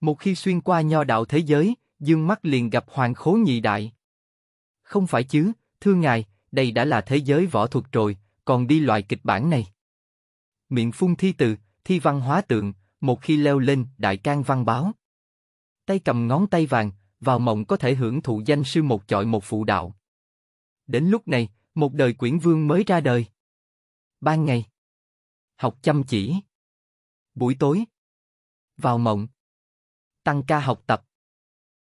Một khi xuyên qua nho đạo thế giới, dương mắt liền gặp hoàng khố nhị đại. Không phải chứ, thưa ngài, đây đã là thế giới võ thuật rồi, còn đi loại kịch bản này. Miệng phun thi từ, thi văn hóa tượng, một khi leo lên đại can văn báo. Tay cầm ngón tay vàng, vào mộng có thể hưởng thụ danh sư một chọi một phụ đạo. Đến lúc này, một đời quyển vương mới ra đời. Ban ngày. Học chăm chỉ. Buổi tối. Vào mộng tăng ca học tập.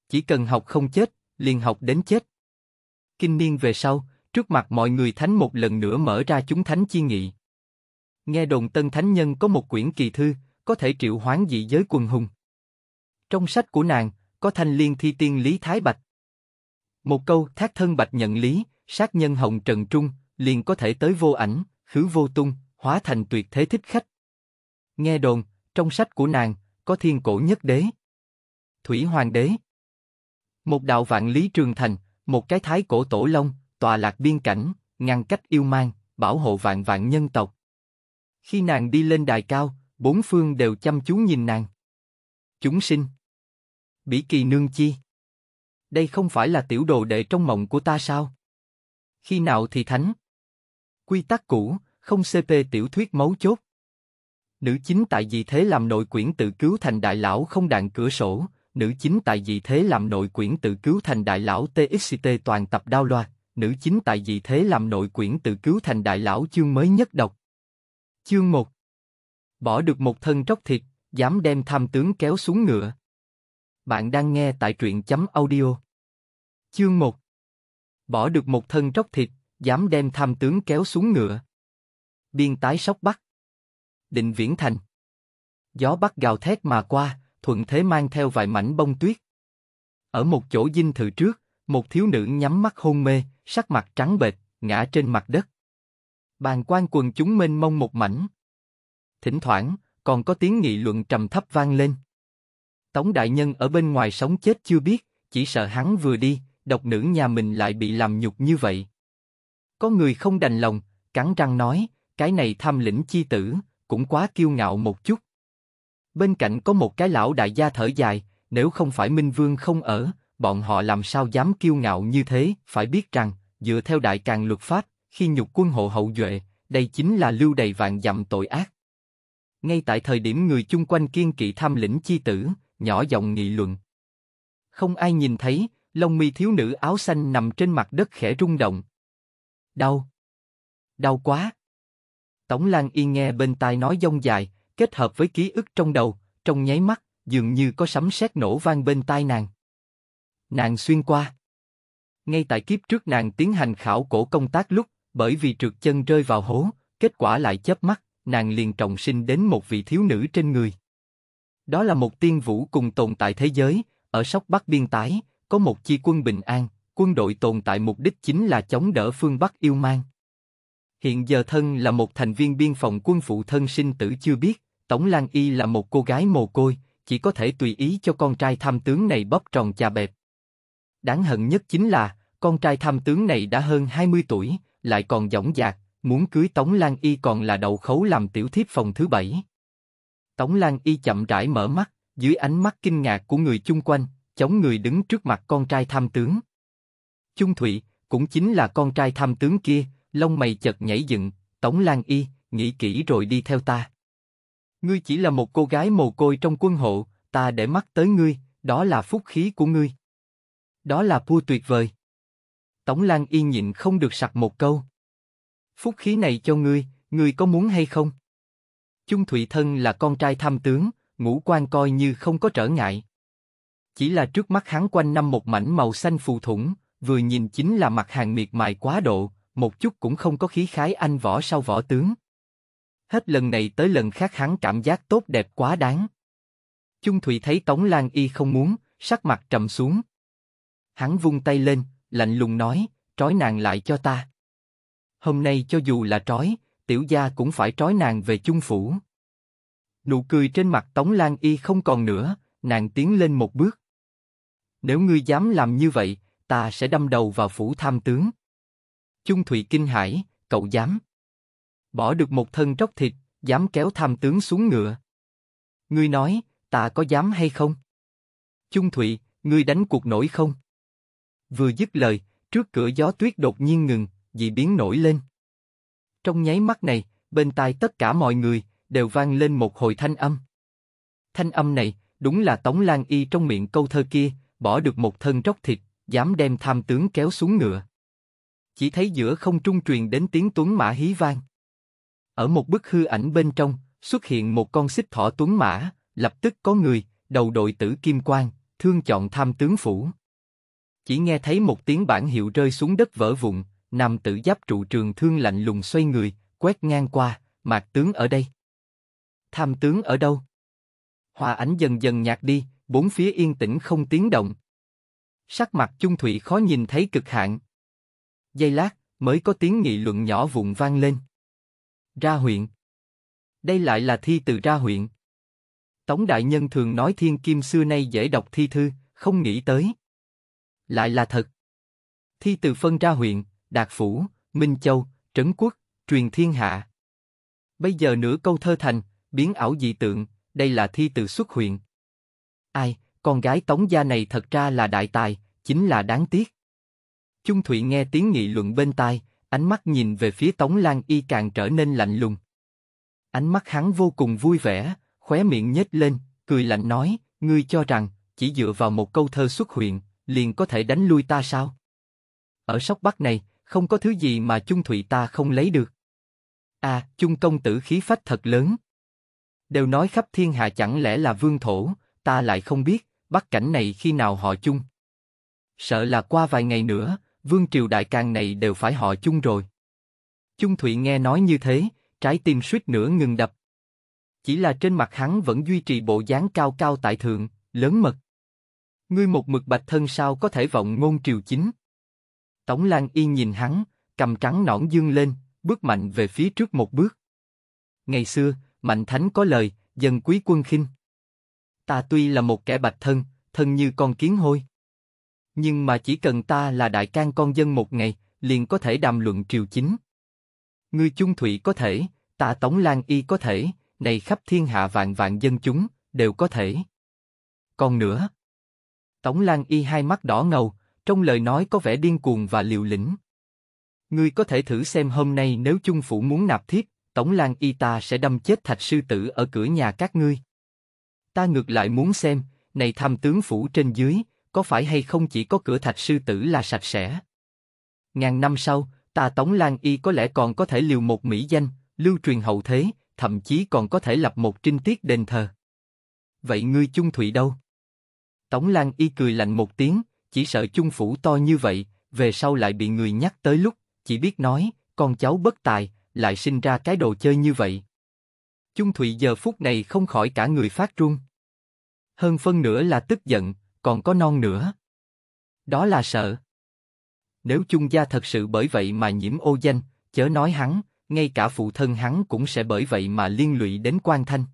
Chỉ cần học không chết, liền học đến chết. Kinh niên về sau, trước mặt mọi người thánh một lần nữa mở ra chúng thánh chi nghị. Nghe đồn tân thánh nhân có một quyển kỳ thư, có thể triệu hoán dị giới quần hùng. Trong sách của nàng, có thanh liên thi tiên Lý Thái Bạch. Một câu thác thân bạch nhận lý, sát nhân hồng trần trung, liền có thể tới vô ảnh, khứ vô tung, hóa thành tuyệt thế thích khách. Nghe đồn, trong sách của nàng, có thiên cổ nhất đế. Thủy Hoàng đế. Một đạo vạn lý trường thành, một cái thái cổ tổ long, tòa lạc biên cảnh, ngăn cách yêu mang, bảo hộ vạn vạn nhân tộc. Khi nàng đi lên đài cao, bốn phương đều chăm chú nhìn nàng. Chúng sinh. Bỉ kỳ nương chi. Đây không phải là tiểu đồ đệ trong mộng của ta sao? Khi nào thì thánh? Quy tắc cũ, không CP tiểu thuyết mấu chốt. Nữ chính tại vì thế làm nội quyển tự cứu thành đại lão không đạn cửa sổ, nữ chính tại vì thế làm nội quyển tự cứu thành đại lão TXT toàn tập đao loạt, nữ chính tại vì thế làm nội quyển tự cứu thành đại lão chương mới nhất độc. Chương 1 Bỏ được một thân tróc thiệt, dám đem tham tướng kéo xuống ngựa. Bạn đang nghe tại truyện chấm audio. Chương 1 Bỏ được một thân tróc thịt, dám đem tham tướng kéo xuống ngựa. Biên tái sóc bắt Định viễn thành. Gió bắt gào thét mà qua, thuận thế mang theo vài mảnh bông tuyết. Ở một chỗ dinh thự trước, một thiếu nữ nhắm mắt hôn mê, sắc mặt trắng bệch, ngã trên mặt đất. Bàn quan quần chúng mênh mông một mảnh. Thỉnh thoảng, còn có tiếng nghị luận trầm thấp vang lên. Tống đại nhân ở bên ngoài sống chết chưa biết, chỉ sợ hắn vừa đi, độc nữ nhà mình lại bị làm nhục như vậy. Có người không đành lòng, cắn răng nói, cái này tham lĩnh chi tử, cũng quá kiêu ngạo một chút. Bên cạnh có một cái lão đại gia thở dài, nếu không phải Minh Vương không ở, bọn họ làm sao dám kiêu ngạo như thế, phải biết rằng, dựa theo đại càng luật pháp, khi nhục quân hộ hậu duệ, đây chính là lưu đầy vạn dặm tội ác. Ngay tại thời điểm người chung quanh kiên kỵ tham lĩnh chi tử, nhỏ giọng nghị luận. Không ai nhìn thấy, lông mi thiếu nữ áo xanh nằm trên mặt đất khẽ rung động. Đau. Đau quá. tổng Lan y nghe bên tai nói dông dài, kết hợp với ký ức trong đầu, trong nháy mắt, dường như có sấm sét nổ vang bên tai nàng. Nàng xuyên qua. Ngay tại kiếp trước nàng tiến hành khảo cổ công tác lúc, bởi vì trượt chân rơi vào hố, kết quả lại chớp mắt, nàng liền trọng sinh đến một vị thiếu nữ trên người. Đó là một tiên vũ cùng tồn tại thế giới, ở sóc Bắc biên tái, có một chi quân bình an, quân đội tồn tại mục đích chính là chống đỡ phương Bắc yêu mang. Hiện giờ thân là một thành viên biên phòng quân phụ thân sinh tử chưa biết, Tống Lan Y là một cô gái mồ côi, chỉ có thể tùy ý cho con trai tham tướng này bóp tròn chà bẹp. Đáng hận nhất chính là, con trai tham tướng này đã hơn 20 tuổi, lại còn dõng dạc, muốn cưới Tống Lan Y còn là đậu khấu làm tiểu thiếp phòng thứ bảy. Tống Lan Y chậm rãi mở mắt, dưới ánh mắt kinh ngạc của người chung quanh, chống người đứng trước mặt con trai tham tướng. Chung Thụy, cũng chính là con trai tham tướng kia, lông mày chợt nhảy dựng, Tống Lan Y, nghĩ kỹ rồi đi theo ta. Ngươi chỉ là một cô gái mồ côi trong quân hộ, ta để mắt tới ngươi, đó là phúc khí của ngươi. Đó là vua tuyệt vời. Tống Lan y nhịn không được sặc một câu. Phúc khí này cho ngươi, ngươi có muốn hay không? Chung Thụy Thân là con trai tham tướng, ngũ quan coi như không có trở ngại. Chỉ là trước mắt hắn quanh năm một mảnh màu xanh phù thủng, vừa nhìn chính là mặt hàng miệt mài quá độ, một chút cũng không có khí khái anh võ sau võ tướng. Hết lần này tới lần khác hắn cảm giác tốt đẹp quá đáng. Chung Thụy thấy Tống Lan Y không muốn, sắc mặt trầm xuống. Hắn vung tay lên, lạnh lùng nói, trói nàng lại cho ta. Hôm nay cho dù là trói, tiểu gia cũng phải trói nàng về chung phủ. Nụ cười trên mặt Tống Lan Y không còn nữa, nàng tiến lên một bước. Nếu ngươi dám làm như vậy, ta sẽ đâm đầu vào phủ tham tướng. Chung Thụy kinh hãi, cậu dám bỏ được một thân tróc thịt, dám kéo tham tướng xuống ngựa. Ngươi nói, ta có dám hay không? Chung Thụy, ngươi đánh cuộc nổi không? Vừa dứt lời, trước cửa gió tuyết đột nhiên ngừng, dị biến nổi lên. Trong nháy mắt này, bên tai tất cả mọi người đều vang lên một hồi thanh âm. Thanh âm này đúng là Tống Lan Y trong miệng câu thơ kia, bỏ được một thân róc thịt, dám đem tham tướng kéo xuống ngựa. Chỉ thấy giữa không trung truyền đến tiếng tuấn mã hí vang. Ở một bức hư ảnh bên trong, xuất hiện một con xích thỏ tuấn mã, lập tức có người, đầu đội tử kim quan, thương chọn tham tướng phủ. Chỉ nghe thấy một tiếng bản hiệu rơi xuống đất vỡ vụn, nam tử giáp trụ trường thương lạnh lùng xoay người, quét ngang qua, mạc tướng ở đây. Tham tướng ở đâu? Hòa ảnh dần dần nhạt đi, bốn phía yên tĩnh không tiếng động. Sắc mặt chung thủy khó nhìn thấy cực hạn. Giây lát, mới có tiếng nghị luận nhỏ vụn vang lên. Ra huyện. Đây lại là thi từ ra huyện. Tống đại nhân thường nói thiên kim xưa nay dễ đọc thi thư, không nghĩ tới. Lại là thật. Thi từ phân ra huyện, Đạt Phủ, Minh Châu, Trấn Quốc, Truyền Thiên Hạ. Bây giờ nửa câu thơ thành, biến ảo dị tượng, đây là thi từ xuất huyện. Ai, con gái Tống gia này thật ra là đại tài, chính là đáng tiếc. Chung Thụy nghe tiếng nghị luận bên tai, Ánh mắt nhìn về phía Tống Lan Y càng trở nên lạnh lùng. Ánh mắt hắn vô cùng vui vẻ, khóe miệng nhếch lên, cười lạnh nói, ngươi cho rằng, chỉ dựa vào một câu thơ xuất hiện, liền có thể đánh lui ta sao? Ở sóc bắc này, không có thứ gì mà chung thụy ta không lấy được. À, chung công tử khí phách thật lớn. Đều nói khắp thiên hạ chẳng lẽ là vương thổ, ta lại không biết, bắt cảnh này khi nào họ chung. Sợ là qua vài ngày nữa, vương triều đại càng này đều phải họ chung rồi. Chung Thụy nghe nói như thế, trái tim suýt nữa ngừng đập. Chỉ là trên mặt hắn vẫn duy trì bộ dáng cao cao tại thượng, lớn mật. Ngươi một mực bạch thân sao có thể vọng ngôn triều chính? Tống Lan Y nhìn hắn, cầm trắng nõn dương lên, bước mạnh về phía trước một bước. Ngày xưa, Mạnh Thánh có lời, dân quý quân khinh. Ta tuy là một kẻ bạch thân, thân như con kiến hôi. Nhưng mà chỉ cần ta là đại can con dân một ngày, liền có thể đàm luận triều chính. Ngươi chung thủy có thể, ta tống lan y có thể, này khắp thiên hạ vạn vạn dân chúng, đều có thể. Còn nữa, Tống Lan Y hai mắt đỏ ngầu, trong lời nói có vẻ điên cuồng và liều lĩnh. Ngươi có thể thử xem hôm nay nếu Chung Phủ muốn nạp thiếp, Tống Lan Y ta sẽ đâm chết thạch sư tử ở cửa nhà các ngươi. Ta ngược lại muốn xem, này tham tướng phủ trên dưới, có phải hay không chỉ có cửa thạch sư tử là sạch sẽ? Ngàn năm sau, ta Tống Lan Y có lẽ còn có thể liều một mỹ danh, lưu truyền hậu thế, thậm chí còn có thể lập một trinh tiết đền thờ. Vậy ngươi chung thủy đâu? Tống Lan Y cười lạnh một tiếng, chỉ sợ chung phủ to như vậy, về sau lại bị người nhắc tới lúc, chỉ biết nói, con cháu bất tài, lại sinh ra cái đồ chơi như vậy. Chung Thụy giờ phút này không khỏi cả người phát run. Hơn phân nữa là tức giận, còn có non nữa. Đó là sợ. Nếu chung gia thật sự bởi vậy mà nhiễm ô danh, chớ nói hắn, ngay cả phụ thân hắn cũng sẽ bởi vậy mà liên lụy đến quan thanh.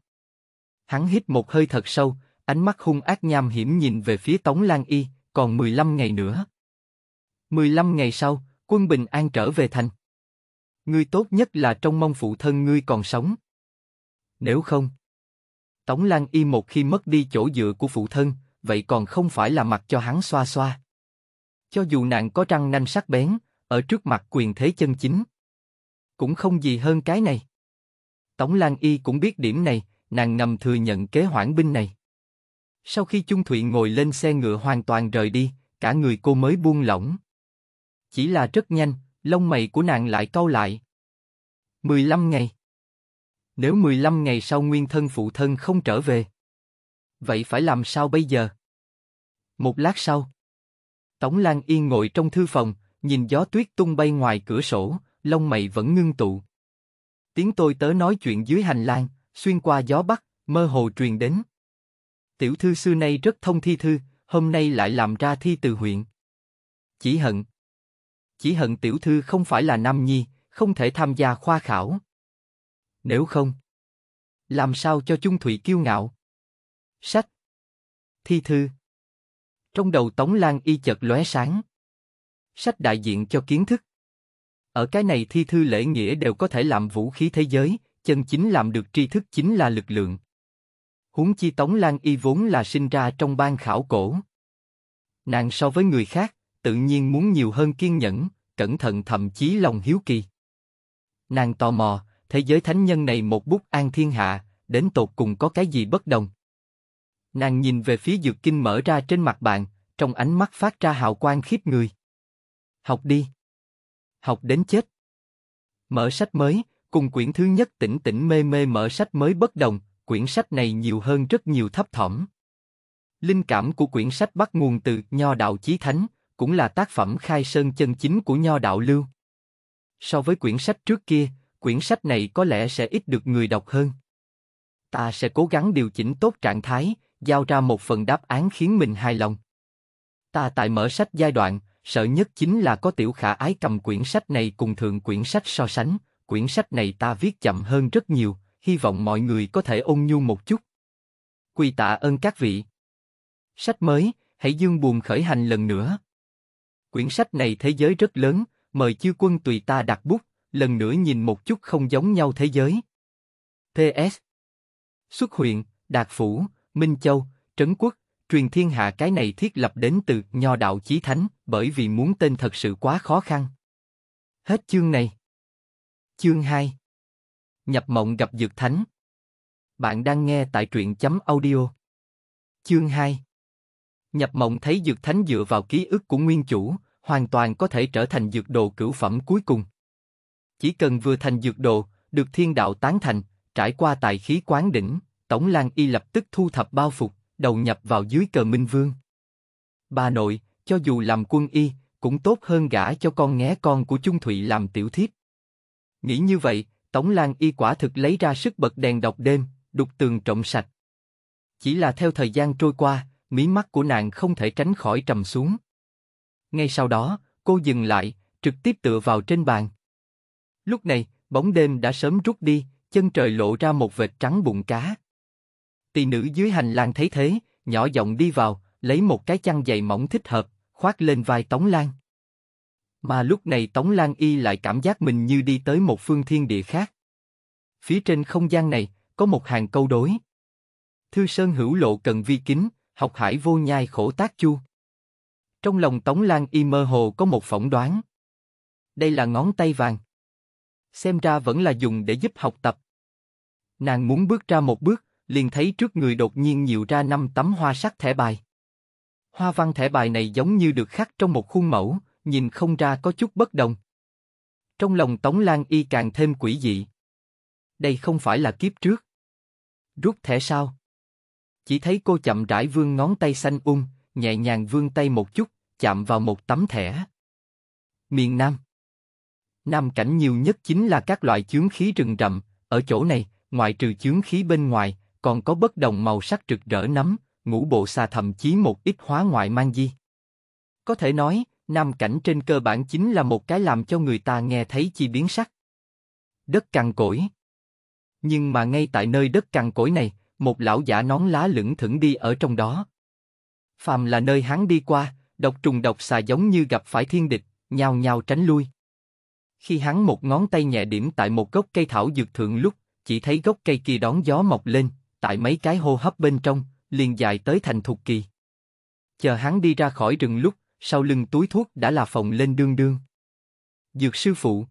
Hắn hít một hơi thật sâu, ánh mắt hung ác nham hiểm nhìn về phía Tống Lan Y, còn 15 ngày nữa. 15 ngày sau, quân Bình An trở về thành. Ngươi tốt nhất là trong mong phụ thân ngươi còn sống. Nếu không, Tống Lan Y một khi mất đi chỗ dựa của phụ thân, vậy còn không phải là mặt cho hắn xoa xoa. Cho dù nàng có răng nanh sắc bén, ở trước mặt quyền thế chân chính, cũng không gì hơn cái này. Tống Lan Y cũng biết điểm này, nàng ngầm thừa nhận kế hoãn binh này. Sau khi Chung Thụy ngồi lên xe ngựa hoàn toàn rời đi, cả người cô mới buông lỏng. Chỉ là rất nhanh, lông mày của nàng lại cau lại. 15 ngày. Nếu 15 ngày sau nguyên thân phụ thân không trở về, Vậy phải làm sao bây giờ? Một lát sau, Tống Lan Yên ngồi trong thư phòng, nhìn gió tuyết tung bay ngoài cửa sổ, lông mày vẫn ngưng tụ. Tiếng tôi tớ nói chuyện dưới hành lang, xuyên qua gió bắc, mơ hồ truyền đến. Tiểu thư xưa nay rất thông thi thư, hôm nay lại làm ra thi từ huyện. Chỉ hận. Chỉ hận tiểu thư không phải là nam nhi, không thể tham gia khoa khảo. Nếu không, làm sao cho Chung thủy kiêu ngạo? Sách. Thi thư. Trong đầu Tống Lan y chợt lóe sáng. Sách đại diện cho kiến thức. Ở cái này thi thư lễ nghĩa đều có thể làm vũ khí thế giới, chân chính làm được tri thức chính là lực lượng. Huống chi Tống Lan y vốn là sinh ra trong ban khảo cổ. Nàng so với người khác, tự nhiên muốn nhiều hơn kiên nhẫn, cẩn thận thậm chí lòng hiếu kỳ. Nàng tò mò, thế giới thánh nhân này một bút an thiên hạ, đến tột cùng có cái gì bất đồng? Nàng nhìn về phía dược kinh mở ra trên mặt bàn, trong ánh mắt phát ra hào quang khiếp người. Học đi. Học đến chết. Mở sách mới, cùng quyển thứ nhất tỉnh tỉnh mê mê mở sách mới bất đồng, quyển sách này nhiều hơn rất nhiều thấp thỏm. Linh cảm của quyển sách bắt nguồn từ Nho Đạo Chí Thánh, cũng là tác phẩm khai sơn chân chính của Nho Đạo Lưu. So với quyển sách trước kia, quyển sách này có lẽ sẽ ít được người đọc hơn. Ta sẽ cố gắng điều chỉnh tốt trạng thái, giao ra một phần đáp án khiến mình hài lòng. Ta tại mở sách giai đoạn, sợ nhất chính là có tiểu khả ái cầm quyển sách này cùng thường quyển sách so sánh, quyển sách này ta viết chậm hơn rất nhiều, hy vọng mọi người có thể ôn nhu một chút. Quy tạ ơn các vị. Sách mới, hãy dương buồn khởi hành lần nữa. Quyển sách này thế giới rất lớn, mời chư quân tùy ta đặt bút, lần nữa nhìn một chút không giống nhau thế giới. PS Xuất huyện, Đạt Phủ, Minh Châu, Trấn Quốc, truyền thiên hạ cái này thiết lập đến từ nho đạo chí thánh, bởi vì muốn tên thật sự quá khó khăn. Hết chương này. Chương 2 Nhập mộng gặp dược thánh Bạn đang nghe tại truyện chấm audio. Chương 2 Nhập mộng thấy dược thánh dựa vào ký ức của nguyên chủ, hoàn toàn có thể trở thành dược đồ cửu phẩm cuối cùng. Chỉ cần vừa thành dược đồ, được thiên đạo tán thành, trải qua tài khí quán đỉnh, Tổng Lan Y lập tức thu thập bao phục, đầu nhập vào dưới cờ Minh Vương. Bà nội, cho dù làm quân y, cũng tốt hơn gả cho con nghé con của Trung Thụy làm tiểu thiếp. Nghĩ như vậy, Tổng Lan Y quả thực lấy ra sức bật đèn đọc đêm, đục tường trộm sạch. Chỉ là theo thời gian trôi qua, mí mắt của nàng không thể tránh khỏi trầm xuống. Ngay sau đó, cô dừng lại, trực tiếp tựa vào trên bàn. Lúc này, bóng đêm đã sớm rút đi, chân trời lộ ra một vệt trắng bụng cá. Tỳ nữ dưới hành lang thấy thế, nhỏ giọng đi vào, lấy một cái chăn dày mỏng thích hợp, khoác lên vai Tống Lan. Mà lúc này Tống Lan y lại cảm giác mình như đi tới một phương thiên địa khác. Phía trên không gian này, có một hàng câu đối. Thư Sơn hữu lộ cần vi kính, học hải vô nhai khổ tác chu. Trong lòng Tống Lan y mơ hồ có một phỏng đoán. Đây là ngón tay vàng. Xem ra vẫn là dùng để giúp học tập. Nàng muốn bước ra một bước, liền thấy trước người đột nhiên nhiều ra năm tấm hoa sắc thẻ bài. Hoa văn thẻ bài này giống như được khắc trong một khuôn mẫu, nhìn không ra có chút bất đồng. Trong lòng Tống Lan Y càng thêm quỷ dị. Đây không phải là kiếp trước. Rút thẻ sao? Chỉ thấy cô chậm rãi vươn ngón tay xanh ung, um, nhẹ nhàng vươn tay một chút, chạm vào một tấm thẻ. Miền Nam Nam cảnh nhiều nhất chính là các loại chướng khí rừng rậm, ở chỗ này, ngoại trừ chướng khí bên ngoài, còn có bất đồng màu sắc rực rỡ nắm, ngũ bộ xà thậm chí một ít hóa ngoại mang di. Có thể nói, nam cảnh trên cơ bản chính là một cái làm cho người ta nghe thấy chi biến sắc. Đất cằn cỗi Nhưng mà ngay tại nơi đất cằn cỗi này, một lão giả nón lá lững thững đi ở trong đó. Phàm là nơi hắn đi qua, độc trùng độc xà giống như gặp phải thiên địch, nhào nhào tránh lui. Khi hắn một ngón tay nhẹ điểm tại một gốc cây thảo dược thượng lúc, chỉ thấy gốc cây kia đón gió mọc lên, tại mấy cái hô hấp bên trong, liền dài tới thành thục kỳ. Chờ hắn đi ra khỏi rừng lúc, sau lưng túi thuốc đã là phòng lên đương đương. Dược sư phụ.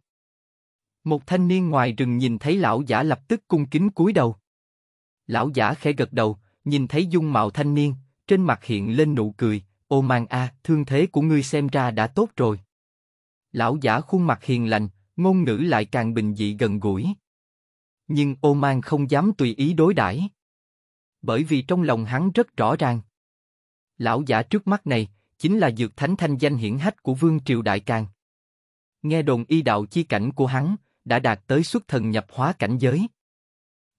Một thanh niên ngoài rừng nhìn thấy lão giả lập tức cung kính cúi đầu. Lão giả khẽ gật đầu, nhìn thấy dung mạo thanh niên, trên mặt hiện lên nụ cười, ô mang a, thương thế của ngươi xem ra đã tốt rồi. Lão giả khuôn mặt hiền lành, ngôn ngữ lại càng bình dị gần gũi. Nhưng ô mang không dám tùy ý đối đãi bởi vì trong lòng hắn rất rõ ràng. Lão giả trước mắt này, chính là dược thánh thanh danh hiển hách của vương triều đại càng. Nghe đồn y đạo chi cảnh của hắn, đã đạt tới xuất thần nhập hóa cảnh giới.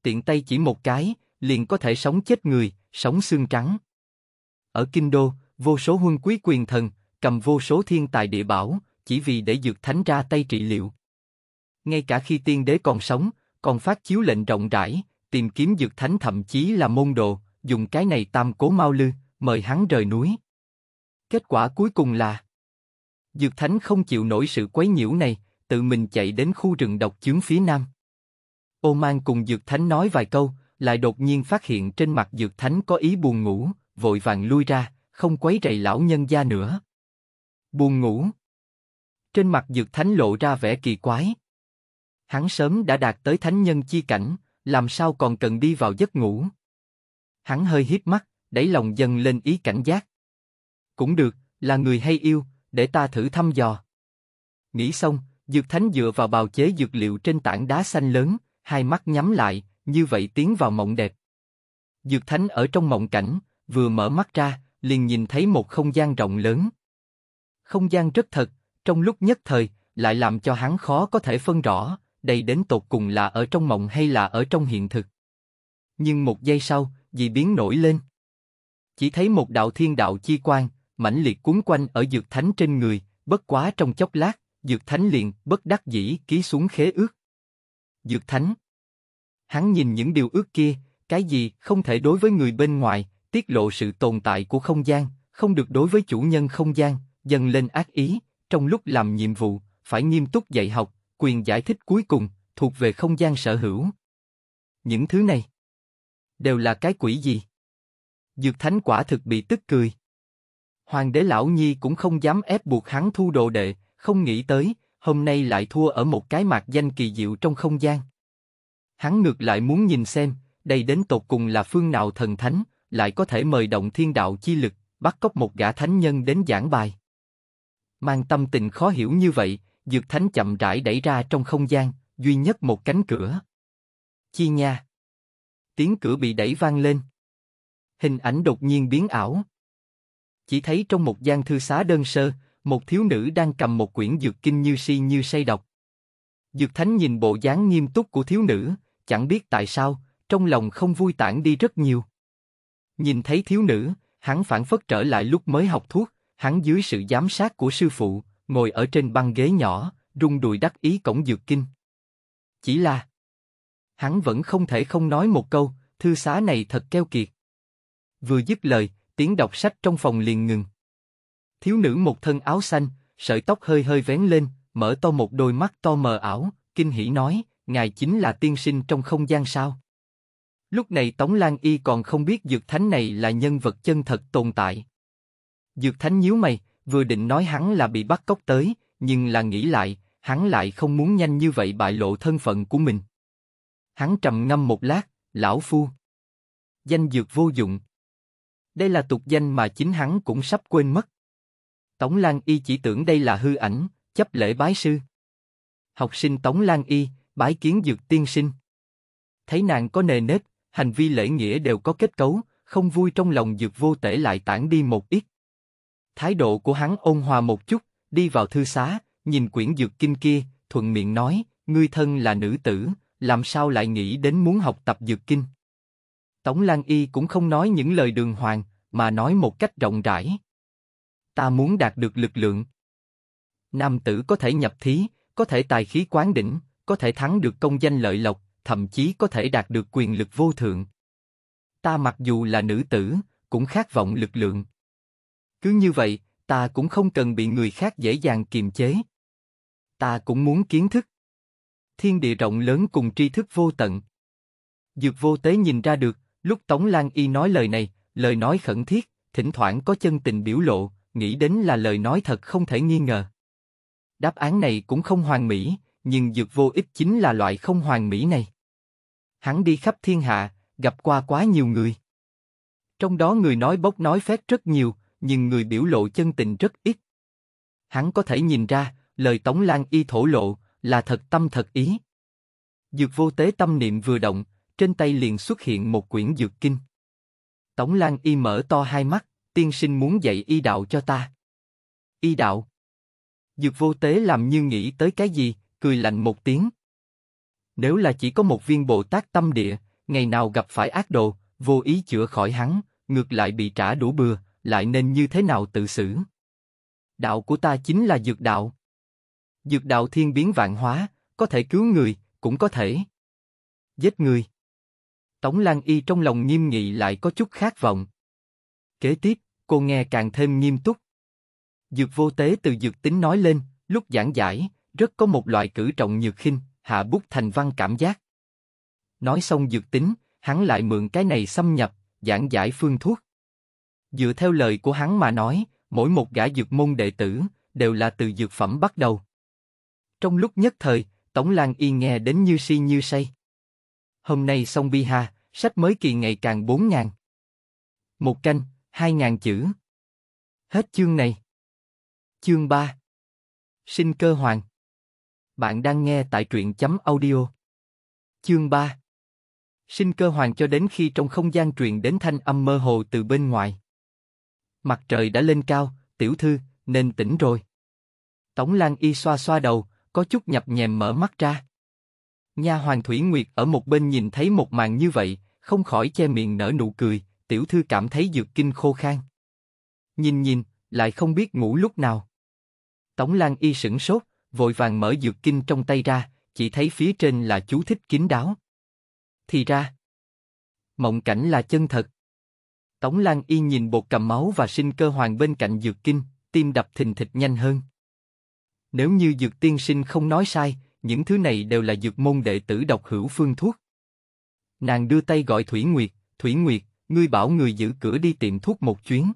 Tiện tay chỉ một cái, liền có thể sống chết người, sống xương trắng. Ở Kinh Đô, vô số huân quý quyền thần, cầm vô số thiên tài địa bảo, chỉ vì để dược thánh ra tay trị liệu. Ngay cả khi tiên đế còn sống, còn phát chiếu lệnh rộng rãi, tìm kiếm dược thánh thậm chí là môn đồ, dùng cái này tam cố mau lư, mời hắn rời núi. Kết quả cuối cùng là Dược thánh không chịu nổi sự quấy nhiễu này, tự mình chạy đến khu rừng độc chướng phía nam. Ô Man cùng Dược Thánh nói vài câu, lại đột nhiên phát hiện trên mặt Dược Thánh có ý buồn ngủ, vội vàng lui ra, không quấy rầy lão nhân gia nữa. Buồn ngủ. Trên mặt Dược Thánh lộ ra vẻ kỳ quái. Hắn sớm đã đạt tới thánh nhân chi cảnh, làm sao còn cần đi vào giấc ngủ? Hắn hơi híp mắt, đẩy lòng dần lên ý cảnh giác. Cũng được, là người hay yêu, để ta thử thăm dò. Nghĩ xong, Dược Thánh dựa vào bào chế dược liệu trên tảng đá xanh lớn, hai mắt nhắm lại, như vậy tiến vào mộng đẹp. Dược Thánh ở trong mộng cảnh, vừa mở mắt ra, liền nhìn thấy một không gian rộng lớn. Không gian rất thật, trong lúc nhất thời, lại làm cho hắn khó có thể phân rõ, đây đến tột cùng là ở trong mộng hay là ở trong hiện thực. Nhưng một giây sau, dị biến nổi lên. Chỉ thấy một đạo thiên đạo chi quang, mãnh liệt cuốn quanh ở dược thánh trên người, bất quá trong chốc lát, dược thánh liền bất đắc dĩ ký xuống khế ước. Dược thánh. Hắn nhìn những điều ước kia, cái gì không thể đối với người bên ngoài, tiết lộ sự tồn tại của không gian, không được đối với chủ nhân không gian, dần lên ác ý, trong lúc làm nhiệm vụ, phải nghiêm túc dạy học, quyền giải thích cuối cùng thuộc về không gian sở hữu. Những thứ này đều là cái quỷ gì? Dược Thánh quả thực bị tức cười. Hoàng đế lão nhi cũng không dám ép buộc hắn thu đồ đệ, không nghĩ tới hôm nay lại thua ở một cái mạc danh kỳ diệu trong không gian. Hắn ngược lại muốn nhìn xem, đây đến tột cùng là phương nào thần thánh, lại có thể mời động thiên đạo chi lực, bắt cóc một gã thánh nhân đến giảng bài. Mang tâm tình khó hiểu như vậy, Dược Thánh chậm rãi đẩy ra trong không gian, duy nhất một cánh cửa. Chi nha. Tiếng cửa bị đẩy vang lên. Hình ảnh đột nhiên biến ảo. Chỉ thấy trong một gian thư xá đơn sơ, một thiếu nữ đang cầm một quyển dược kinh như si như say đọc. Dược Thánh nhìn bộ dáng nghiêm túc của thiếu nữ, chẳng biết tại sao, trong lòng không vui tản đi rất nhiều. Nhìn thấy thiếu nữ, hắn phản phất trở lại lúc mới học thuốc, hắn dưới sự giám sát của sư phụ, ngồi ở trên băng ghế nhỏ, rung đùi đắc ý cổng dược kinh. Chỉ là, hắn vẫn không thể không nói một câu, thư xá này thật keo kiệt. Vừa dứt lời, tiếng đọc sách trong phòng liền ngừng. Thiếu nữ một thân áo xanh, sợi tóc hơi hơi vén lên, mở to một đôi mắt to mờ ảo, kinh hỉ nói, ngài chính là tiên sinh trong không gian sao? Lúc này Tống Lan Y còn không biết Dược Thánh này là nhân vật chân thật tồn tại. Dược Thánh nhíu mày, vừa định nói hắn là bị bắt cóc tới, nhưng là nghĩ lại, hắn lại không muốn nhanh như vậy bại lộ thân phận của mình. Hắn trầm ngâm một lát, lão phu. Danh dược vô dụng. Đây là tục danh mà chính hắn cũng sắp quên mất. Tống Lan Y chỉ tưởng đây là hư ảnh, chấp lễ bái sư. Học sinh Tống Lan Y, bái kiến dược tiên sinh. Thấy nàng có nề nếp, hành vi lễ nghĩa đều có kết cấu, không vui trong lòng dược vô tể lại tản đi một ít. Thái độ của hắn ôn hòa một chút, đi vào thư xá, nhìn quyển dược kinh kia, thuận miệng nói, ngươi thân là nữ tử, làm sao lại nghĩ đến muốn học tập dược kinh? Tống Lan Y cũng không nói những lời đường hoàng, mà nói một cách rộng rãi. Ta muốn đạt được lực lượng. Nam tử có thể nhập thí, có thể tài khí quán đỉnh, có thể thắng được công danh lợi lộc, thậm chí có thể đạt được quyền lực vô thượng. Ta mặc dù là nữ tử, cũng khát vọng lực lượng. Cứ như vậy, ta cũng không cần bị người khác dễ dàng kiềm chế. Ta cũng muốn kiến thức. Thiên địa rộng lớn cùng tri thức vô tận. Dược vô tế nhìn ra được, lúc Tống Lan Y nói lời này, lời nói khẩn thiết, thỉnh thoảng có chân tình biểu lộ, nghĩ đến là lời nói thật không thể nghi ngờ. Đáp án này cũng không hoàn mỹ, nhưng dược vô ích chính là loại không hoàn mỹ này. Hắn đi khắp thiên hạ, gặp qua quá nhiều người. Trong đó người nói bốc nói phét rất nhiều, nhưng người biểu lộ chân tình rất ít. Hắn có thể nhìn ra, lời Tống Lan Y thổ lộ là thật tâm thật ý. Dược vô tế tâm niệm vừa động, trên tay liền xuất hiện một quyển dược kinh. Tống Lan Y mở to hai mắt, tiên sinh muốn dạy y đạo cho ta. Y đạo. Dược vô tế làm như nghĩ tới cái gì, cười lạnh một tiếng. Nếu là chỉ có một viên Bồ Tát tâm địa, ngày nào gặp phải ác đồ, vô ý chữa khỏi hắn, ngược lại bị trả đủ bừa, lại nên như thế nào tự xử. Đạo của ta chính là dược đạo. Dược đạo thiên biến vạn hóa, có thể cứu người, cũng có thể giết người. Tống Lan Y trong lòng nghiêm nghị lại có chút khát vọng. Kế tiếp, cô nghe càng thêm nghiêm túc. Dược vô tế từ dược tính nói lên, lúc giảng giải, rất có một loại cử trọng nhược khinh, hạ bút thành văn cảm giác. Nói xong dược tính, hắn lại mượn cái này xâm nhập, giảng giải phương thuốc. Dựa theo lời của hắn mà nói, mỗi một gã dược môn đệ tử đều là từ dược phẩm bắt đầu. Trong lúc nhất thời, Tổng Lan Y nghe đến như si như say. Hôm nay xong bi ha, sách mới kỳ ngày càng bốn ngàn. Một canh, hai ngàn chữ. Hết chương này. Chương 3 Sinh cơ hoàng Bạn đang nghe tại truyện chấm audio. Chương 3 Sinh cơ hoàng cho đến khi trong không gian truyền đến thanh âm mơ hồ từ bên ngoài. Mặt trời đã lên cao, tiểu thư, nên tỉnh rồi. Tống Lan Y xoa xoa đầu, có chút nhập nhèm mở mắt ra. Nha Hoàng Thủy Nguyệt ở một bên nhìn thấy một màn như vậy, không khỏi che miệng nở nụ cười, tiểu thư cảm thấy dược kinh khô khan. Nhìn nhìn, lại không biết ngủ lúc nào. Tống Lan Y sửng sốt, vội vàng mở dược kinh trong tay ra, chỉ thấy phía trên là chú thích kín đáo. Thì ra, mộng cảnh là chân thật. Tống Lan Y nhìn bột cầm máu và sinh cơ hoàng bên cạnh dược kinh, tim đập thình thịch nhanh hơn. Nếu như dược tiên sinh không nói sai, những thứ này đều là dược môn đệ tử độc hữu phương thuốc. Nàng đưa tay gọi Thủy Nguyệt, Thủy Nguyệt, ngươi bảo người giữ cửa đi tiệm thuốc một chuyến.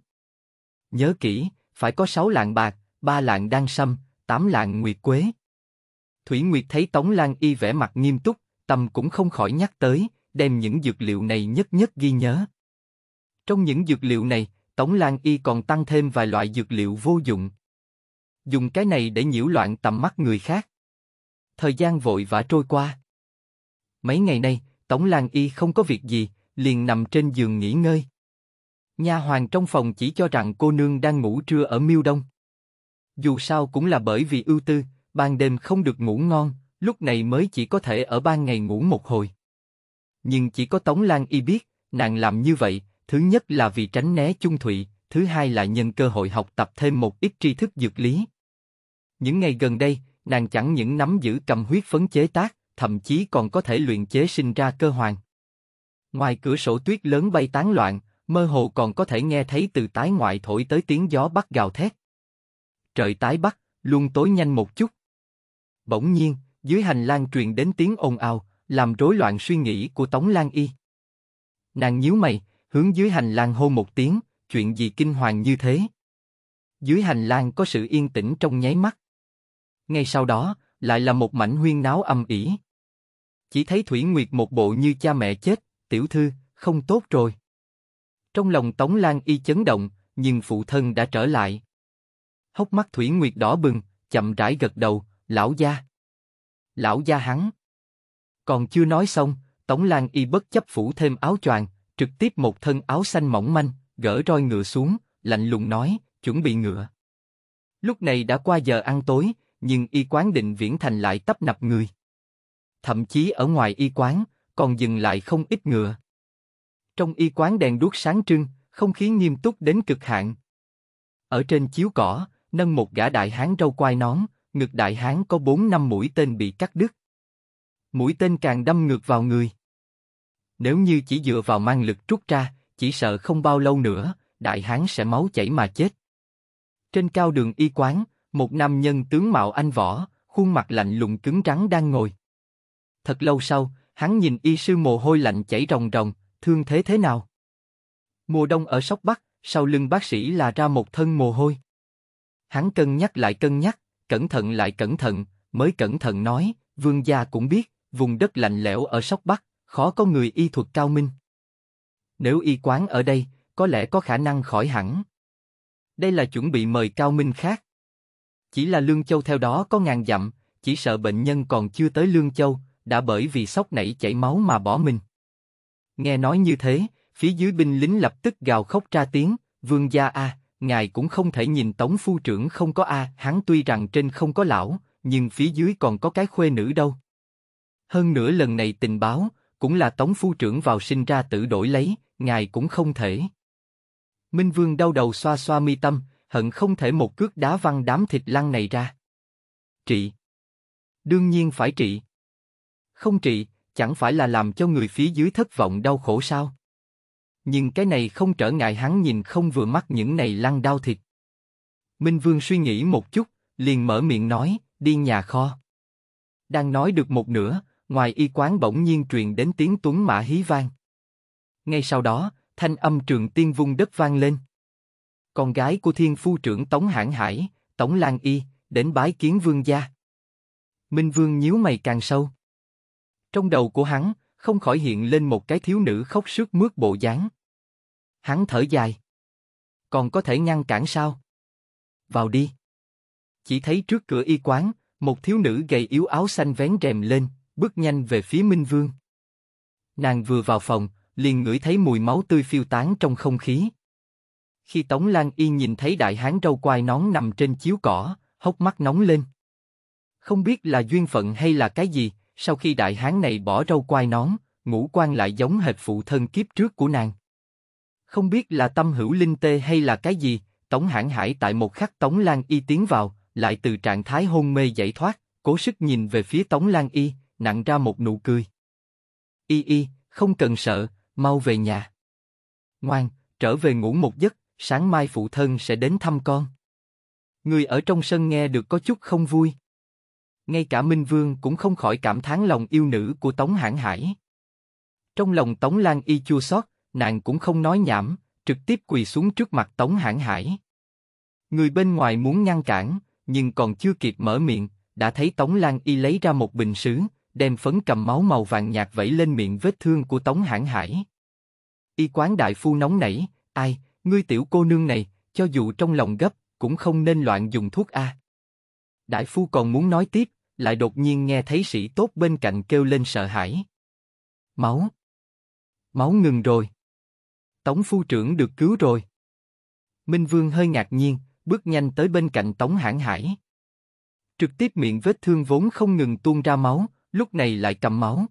Nhớ kỹ, phải có sáu lạng bạc, ba lạng đan sâm, tám lạng nguyệt quế. Thủy Nguyệt thấy Tống Lan Y vẻ mặt nghiêm túc, tâm cũng không khỏi nhắc tới, đem những dược liệu này nhất nhất ghi nhớ. Trong những dược liệu này, Tổng Lan Y còn tăng thêm vài loại dược liệu vô dụng. Dùng cái này để nhiễu loạn tầm mắt người khác. Thời gian vội vã trôi qua. Mấy ngày nay, Tổng Lan Y không có việc gì, liền nằm trên giường nghỉ ngơi. Nha hoàng trong phòng chỉ cho rằng cô nương đang ngủ trưa ở Miêu Đông. Dù sao cũng là bởi vì ưu tư, ban đêm không được ngủ ngon, lúc này mới chỉ có thể ở ban ngày ngủ một hồi. Nhưng chỉ có Tống Lan Y biết, nàng làm như vậy, Thứ nhất là vì tránh né chung thụy, thứ hai là nhân cơ hội học tập thêm một ít tri thức dược lý. Những ngày gần đây, nàng chẳng những nắm giữ cầm huyết phấn chế tác, thậm chí còn có thể luyện chế sinh ra cơ hoàng. Ngoài cửa sổ tuyết lớn bay tán loạn, mơ hồ còn có thể nghe thấy từ tái ngoại thổi tới tiếng gió bắt gào thét. Trời tái bắc, luôn tối nhanh một chút. Bỗng nhiên, dưới hành lang truyền đến tiếng ồn ào, làm rối loạn suy nghĩ của Tống Lan Y. Nàng nhíu mày, hướng dưới hành lang hô một tiếng, chuyện gì kinh hoàng như thế? Dưới hành lang có sự yên tĩnh trong nháy mắt. Ngay sau đó, lại là một mảnh huyên náo âm ỉ. Chỉ thấy Thủy Nguyệt một bộ như cha mẹ chết, tiểu thư, không tốt rồi. Trong lòng Tống Lan y chấn động, nhưng phụ thân đã trở lại. Hốc mắt Thủy Nguyệt đỏ bừng, chậm rãi gật đầu, lão gia. Lão gia hắn. Còn chưa nói xong, Tống Lan y bất chấp phủ thêm áo choàng, trực tiếp một thân áo xanh mỏng manh, gỡ roi ngựa xuống, lạnh lùng nói, chuẩn bị ngựa. Lúc này đã qua giờ ăn tối, nhưng y quán định viễn thành lại tấp nập người. Thậm chí ở ngoài y quán, còn dừng lại không ít ngựa. Trong y quán đèn đuốc sáng trưng, không khí nghiêm túc đến cực hạn. Ở trên chiếu cỏ, nâng một gã đại hán râu quai nón, ngực đại hán có bốn năm mũi tên bị cắt đứt. Mũi tên càng đâm ngược vào người. Nếu như chỉ dựa vào mang lực rút ra, chỉ sợ không bao lâu nữa, đại hán sẽ máu chảy mà chết. Trên cao đường y quán, một nam nhân tướng mạo anh võ, khuôn mặt lạnh lùng cứng rắn đang ngồi. Thật lâu sau, hắn nhìn y sư mồ hôi lạnh chảy ròng ròng, thương thế thế nào? Mùa đông ở sóc Bắc, sau lưng bác sĩ là ra một thân mồ hôi. Hắn cân nhắc lại cân nhắc, cẩn thận lại cẩn thận, mới cẩn thận nói, vương gia cũng biết, vùng đất lạnh lẽo ở sóc Bắc, khó có người y thuật cao minh. Nếu y quán ở đây, có lẽ có khả năng khỏi hẳn. Đây là chuẩn bị mời cao minh khác. Chỉ là Lương Châu theo đó có ngàn dặm, chỉ sợ bệnh nhân còn chưa tới Lương Châu, đã bởi vì sốc nảy chảy máu mà bỏ mình. Nghe nói như thế, phía dưới binh lính lập tức gào khóc ra tiếng, vương gia a, ngài cũng không thể nhìn tống phu trưởng không có a, hắn tuy rằng trên không có lão, nhưng phía dưới còn có cái khuê nữ đâu. Hơn nữa lần này tình báo, cũng là tống phu trưởng vào sinh ra tử đổi lấy, ngài cũng không thể. Minh Vương đau đầu xoa xoa mi tâm, hận không thể một cước đá văng đám thịt lăng này ra. Trị. Đương nhiên phải trị. Không trị, chẳng phải là làm cho người phía dưới thất vọng đau khổ sao? Nhưng cái này không trở ngại hắn nhìn không vừa mắt những này lăng đau thịt. Minh Vương suy nghĩ một chút, liền mở miệng nói, đi nhà kho. Đang nói được một nửa, ngoài y quán bỗng nhiên truyền đến tiếng tuấn mã hí vang. Ngay sau đó, thanh âm trường tiên vung đất vang lên. Con gái của thiên phu trưởng Tống Hãn Hải, Tống Lan Y, đến bái kiến vương gia. Minh Vương nhíu mày càng sâu. Trong đầu của hắn, không khỏi hiện lên một cái thiếu nữ khóc sướt mướt bộ dáng. Hắn thở dài. Còn có thể ngăn cản sao? Vào đi. Chỉ thấy trước cửa y quán, một thiếu nữ gầy yếu áo xanh vén rèm lên, bước nhanh về phía Minh Vương. Nàng vừa vào phòng, liền ngửi thấy mùi máu tươi phiêu tán trong không khí. Khi Tống Lan Y nhìn thấy đại hán râu quai nón nằm trên chiếu cỏ, hốc mắt nóng lên. Không biết là duyên phận hay là cái gì, sau khi đại hán này bỏ râu quai nón, ngũ quan lại giống hệt phụ thân kiếp trước của nàng. Không biết là tâm hữu linh tê hay là cái gì, Tống Hãn Hải tại một khắc Tống Lan Y tiến vào, lại từ trạng thái hôn mê giải thoát, cố sức nhìn về phía Tống Lan Y, nặng ra một nụ cười. Y y, không cần sợ, mau về nhà. Ngoan, trở về ngủ một giấc, sáng mai phụ thân sẽ đến thăm con. Người ở trong sân nghe được có chút không vui. Ngay cả Minh Vương cũng không khỏi cảm thán lòng yêu nữ của Tống Hãn Hải. Trong lòng Tống Lan Y chua xót, nàng cũng không nói nhảm, trực tiếp quỳ xuống trước mặt Tống Hãn Hải. Người bên ngoài muốn ngăn cản, nhưng còn chưa kịp mở miệng, đã thấy Tống Lan Y lấy ra một bình sứ, đem phấn cầm máu màu vàng nhạt vẫy lên miệng vết thương của Tống Hãn Hải. Y quán đại phu nóng nảy, ai, ngươi tiểu cô nương này, cho dù trong lòng gấp, cũng không nên loạn dùng thuốc a. Đại phu còn muốn nói tiếp, lại đột nhiên nghe thấy sĩ tốt bên cạnh kêu lên sợ hãi. Máu. Máu ngừng rồi. Tống phu trưởng được cứu rồi. Minh Vương hơi ngạc nhiên, bước nhanh tới bên cạnh Tống Hãn Hải. Trực tiếp miệng vết thương vốn không ngừng tuôn ra máu, lúc này lại cầm máu.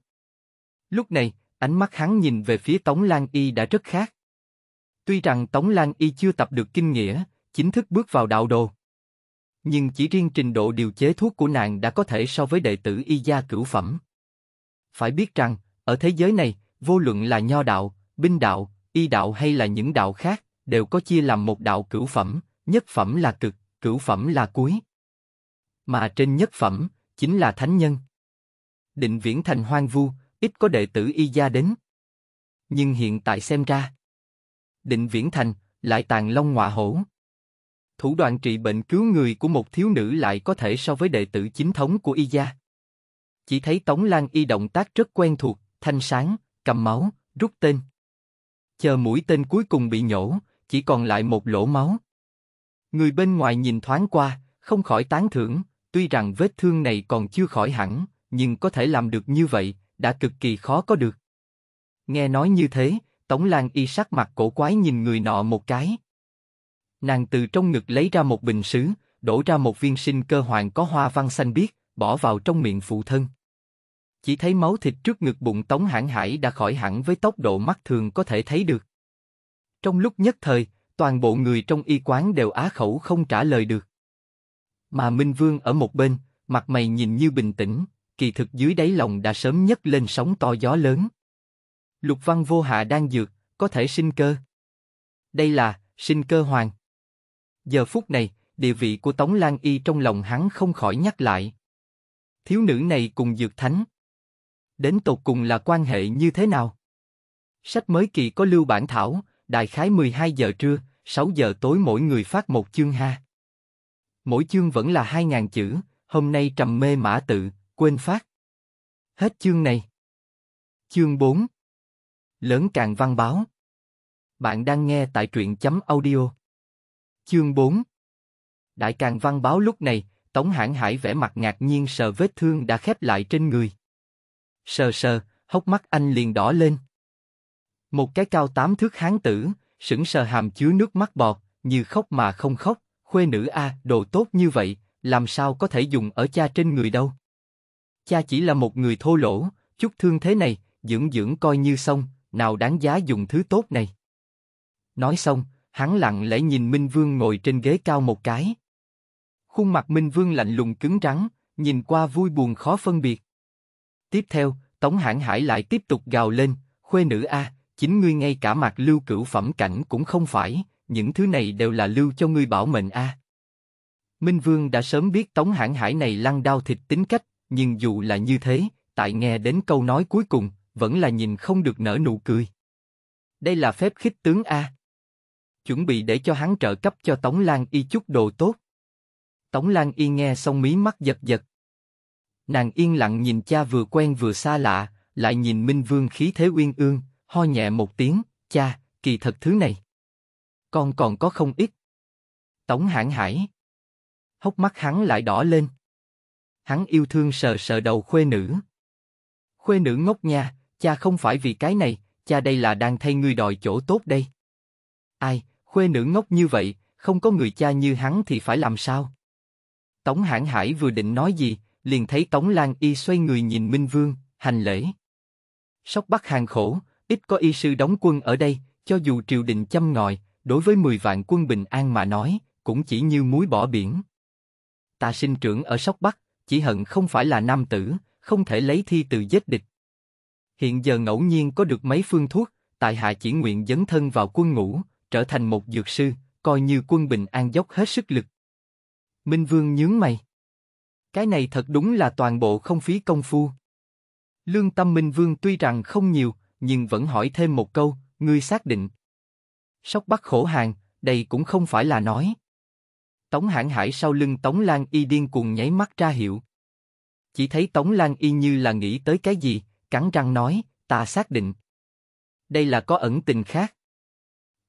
Lúc này, ánh mắt hắn nhìn về phía Tống Lan Y đã rất khác. Tuy rằng Tống Lan Y chưa tập được kinh nghĩa, chính thức bước vào đạo đồ. Nhưng chỉ riêng trình độ điều chế thuốc của nàng đã có thể so với đệ tử Y gia cửu phẩm. Phải biết rằng, ở thế giới này, vô luận là nho đạo, binh đạo, y đạo hay là những đạo khác, đều có chia làm một đạo cửu phẩm, nhất phẩm là cực, cửu phẩm là cuối. Mà trên nhất phẩm, chính là thánh nhân định viễn thành hoang vu, ít có đệ tử y gia đến. Nhưng hiện tại xem ra, định viễn thành lại tàn long ngọa hổ. Thủ đoạn trị bệnh cứu người của một thiếu nữ lại có thể so với đệ tử chính thống của y gia. Chỉ thấy Tống Lan y động tác rất quen thuộc, thanh sáng, cầm máu, rút tên. Chờ mũi tên cuối cùng bị nhổ, chỉ còn lại một lỗ máu. Người bên ngoài nhìn thoáng qua, không khỏi tán thưởng, tuy rằng vết thương này còn chưa khỏi hẳn, nhưng có thể làm được như vậy đã cực kỳ khó có được. Nghe nói như thế, Tống Lan y sắc mặt cổ quái nhìn người nọ một cái. Nàng từ trong ngực lấy ra một bình sứ, đổ ra một viên sinh cơ hoàng có hoa văn xanh biếc, bỏ vào trong miệng phụ thân. Chỉ thấy máu thịt trước ngực bụng Tống Hãn Hải đã khỏi hẳn với tốc độ mắt thường có thể thấy được. Trong lúc nhất thời, toàn bộ người trong y quán đều á khẩu không trả lời được. Mà Minh Vương ở một bên, mặt mày nhìn như bình tĩnh, kỳ thực dưới đáy lòng đã sớm nhấc lên sóng to gió lớn. Lục Văn Vô Hạ đang dược, có thể sinh cơ. Đây là sinh cơ hoàng. Giờ phút này, địa vị của Tống Lan Y trong lòng hắn không khỏi nhắc lại. Thiếu nữ này cùng dược thánh. Đến tột cùng là quan hệ như thế nào? Sách mới kỳ có lưu bản thảo, đại khái 12 giờ trưa, 6 giờ tối mỗi người phát một chương ha. Mỗi chương vẫn là 2.000 chữ, hôm nay trầm mê mã tự, quên phát. Hết chương này. Chương 4 Lớn càng văn báo Bạn đang nghe tại truyện chấm audio. Chương 4 Đại càng văn báo lúc này, Tống hãn Hải vẻ mặt ngạc nhiên sờ vết thương đã khép lại trên người. Sờ sờ, hốc mắt anh liền đỏ lên. Một cái cao tám thước hán tử, sững sờ hàm chứa nước mắt bọt, như khóc mà không khóc, khuê nữ a, đồ tốt như vậy, làm sao có thể dùng ở cha trên người đâu cha chỉ là một người thô lỗ, chút thương thế này, dưỡng dưỡng coi như xong, nào đáng giá dùng thứ tốt này. Nói xong, hắn lặng lẽ nhìn Minh Vương ngồi trên ghế cao một cái. Khuôn mặt Minh Vương lạnh lùng cứng rắn, nhìn qua vui buồn khó phân biệt. Tiếp theo, Tống Hãn Hải lại tiếp tục gào lên, khuê nữ a, chính ngươi ngay cả mặt lưu cửu phẩm cảnh cũng không phải, những thứ này đều là lưu cho ngươi bảo mệnh a. Minh Vương đã sớm biết Tống Hãn Hải này lăng đao thịt tính cách, nhưng dù là như thế, tại nghe đến câu nói cuối cùng, vẫn là nhìn không được nở nụ cười. Đây là phép khích tướng A. Chuẩn bị để cho hắn trợ cấp cho Tống Lan Y chút đồ tốt. Tống Lan Y nghe xong mí mắt giật giật. Nàng yên lặng nhìn cha vừa quen vừa xa lạ, lại nhìn Minh Vương khí thế uyên ương, ho nhẹ một tiếng, cha, kỳ thật thứ này. Con còn có không ít. Tống hãng hải. Hốc mắt hắn lại đỏ lên hắn yêu thương sờ sờ đầu khuê nữ. Khuê nữ ngốc nha, cha không phải vì cái này, cha đây là đang thay ngươi đòi chỗ tốt đây. Ai, khuê nữ ngốc như vậy, không có người cha như hắn thì phải làm sao? Tống Hãn Hải vừa định nói gì, liền thấy Tống Lan Y xoay người nhìn Minh Vương, hành lễ. Sóc Bắc hàng khổ, ít có y sư đóng quân ở đây, cho dù triều đình chăm ngòi, đối với 10 vạn quân bình an mà nói, cũng chỉ như muối bỏ biển. Ta sinh trưởng ở Sóc Bắc, chỉ hận không phải là nam tử, không thể lấy thi từ giết địch. Hiện giờ ngẫu nhiên có được mấy phương thuốc, tại hạ chỉ nguyện dấn thân vào quân ngũ, trở thành một dược sư, coi như quân bình an dốc hết sức lực. Minh Vương nhướng mày. Cái này thật đúng là toàn bộ không phí công phu. Lương tâm Minh Vương tuy rằng không nhiều, nhưng vẫn hỏi thêm một câu, ngươi xác định. Sóc bắt khổ hàng, đây cũng không phải là nói. Tống Hãn Hải sau lưng Tống Lan Y điên cuồng nháy mắt ra hiệu. Chỉ thấy Tống Lan Y như là nghĩ tới cái gì, cắn răng nói, ta xác định. Đây là có ẩn tình khác.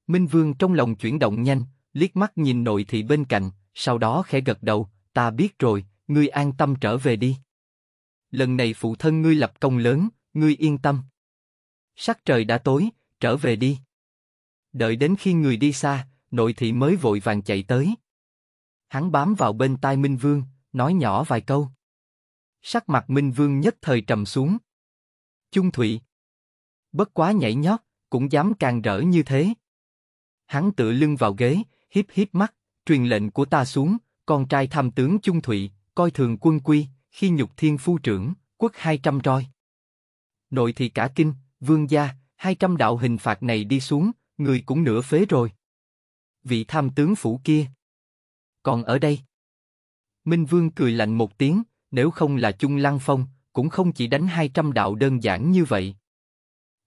Minh Vương trong lòng chuyển động nhanh, liếc mắt nhìn nội thị bên cạnh, sau đó khẽ gật đầu, ta biết rồi, ngươi an tâm trở về đi. Lần này phụ thân ngươi lập công lớn, ngươi yên tâm. Sắc trời đã tối, trở về đi. Đợi đến khi người đi xa, nội thị mới vội vàng chạy tới, Hắn bám vào bên tai Minh Vương, nói nhỏ vài câu. Sắc mặt Minh Vương nhất thời trầm xuống. Chung Thụy. Bất quá nhảy nhót, cũng dám càng rỡ như thế. Hắn tự lưng vào ghế, hiếp hiếp mắt, truyền lệnh của ta xuống, con trai tham tướng Chung Thụy, coi thường quân quy, khi nhục thiên phu trưởng, quất 200 roi. Nội thì cả kinh, vương gia, 200 đạo hình phạt này đi xuống, người cũng nửa phế rồi. Vị tham tướng phủ kia còn ở đây. Minh Vương cười lạnh một tiếng, nếu không là Chung Lăng Phong, cũng không chỉ đánh 200 đạo đơn giản như vậy.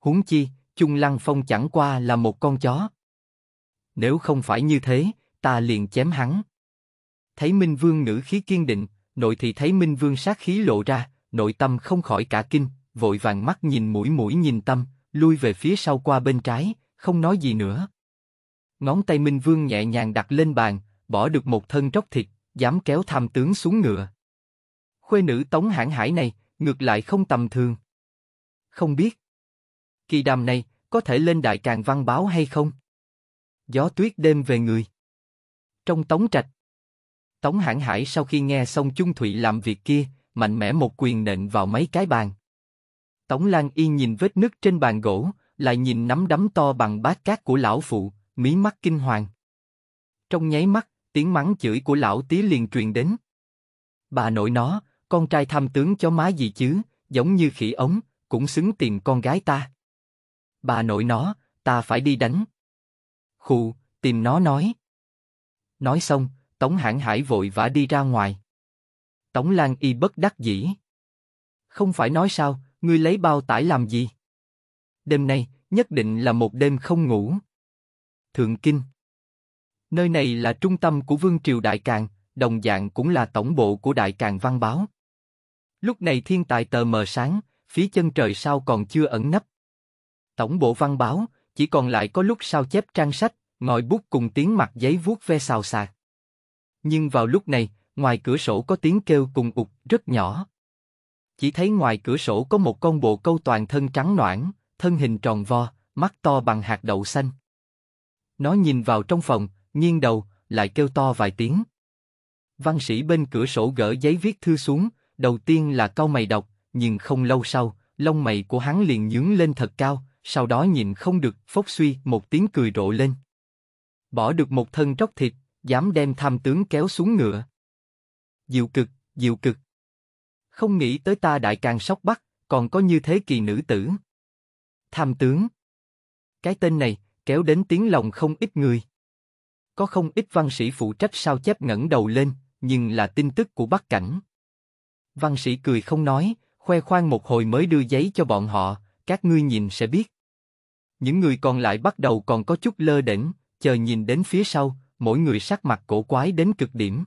Huống chi, Chung Lăng Phong chẳng qua là một con chó. Nếu không phải như thế, ta liền chém hắn. Thấy Minh Vương ngữ khí kiên định, nội thì thấy Minh Vương sát khí lộ ra, nội tâm không khỏi cả kinh, vội vàng mắt nhìn mũi mũi nhìn tâm, lui về phía sau qua bên trái, không nói gì nữa. Ngón tay Minh Vương nhẹ nhàng đặt lên bàn, bỏ được một thân tróc thịt, dám kéo tham tướng xuống ngựa. Khuê nữ Tống Hãn Hải này, ngược lại không tầm thường. Không biết, kỳ đàm này có thể lên đại càng văn báo hay không? Gió tuyết đêm về người. Trong Tống Trạch, Tống Hãn Hải sau khi nghe xong Chung Thụy làm việc kia, mạnh mẽ một quyền nện vào mấy cái bàn. Tống Lan y nhìn vết nứt trên bàn gỗ, lại nhìn nắm đấm to bằng bát cát của lão phụ, mí mắt kinh hoàng. Trong nháy mắt, tiếng mắng chửi của lão tía liền truyền đến. Bà nội nó, con trai tham tướng cho má gì chứ, giống như khỉ ống, cũng xứng tìm con gái ta. Bà nội nó, ta phải đi đánh. Khụ, tìm nó nói. Nói xong, Tống Hãn Hải vội vã đi ra ngoài. Tống Lan Y bất đắc dĩ. Không phải nói sao, ngươi lấy bao tải làm gì? Đêm nay, nhất định là một đêm không ngủ. Thượng Kinh Nơi này là trung tâm của vương triều Đại càn đồng dạng cũng là tổng bộ của Đại càn Văn Báo. Lúc này thiên tài tờ mờ sáng, phía chân trời sao còn chưa ẩn nấp. Tổng bộ Văn Báo chỉ còn lại có lúc sao chép trang sách, ngòi bút cùng tiếng mặt giấy vuốt ve xào xạc. Nhưng vào lúc này, ngoài cửa sổ có tiếng kêu cùng ụt rất nhỏ. Chỉ thấy ngoài cửa sổ có một con bồ câu toàn thân trắng noãn, thân hình tròn vo, mắt to bằng hạt đậu xanh. Nó nhìn vào trong phòng, nghiêng đầu, lại kêu to vài tiếng. Văn sĩ bên cửa sổ gỡ giấy viết thư xuống, đầu tiên là cau mày đọc, nhưng không lâu sau, lông mày của hắn liền nhướng lên thật cao, sau đó nhìn không được, phốc suy một tiếng cười rộ lên. Bỏ được một thân tróc thịt, dám đem tham tướng kéo xuống ngựa. Diệu cực, diệu cực. Không nghĩ tới ta đại càng sóc bắc, còn có như thế kỳ nữ tử. Tham tướng. Cái tên này, kéo đến tiếng lòng không ít người. Có không ít văn sĩ phụ trách sao chép ngẩng đầu lên, nhưng là tin tức của Bắc Cảnh. Văn sĩ cười không nói, khoe khoang một hồi mới đưa giấy cho bọn họ, các ngươi nhìn sẽ biết. Những người còn lại bắt đầu còn có chút lơ đễnh, chờ nhìn đến phía sau, mỗi người sắc mặt cổ quái đến cực điểm.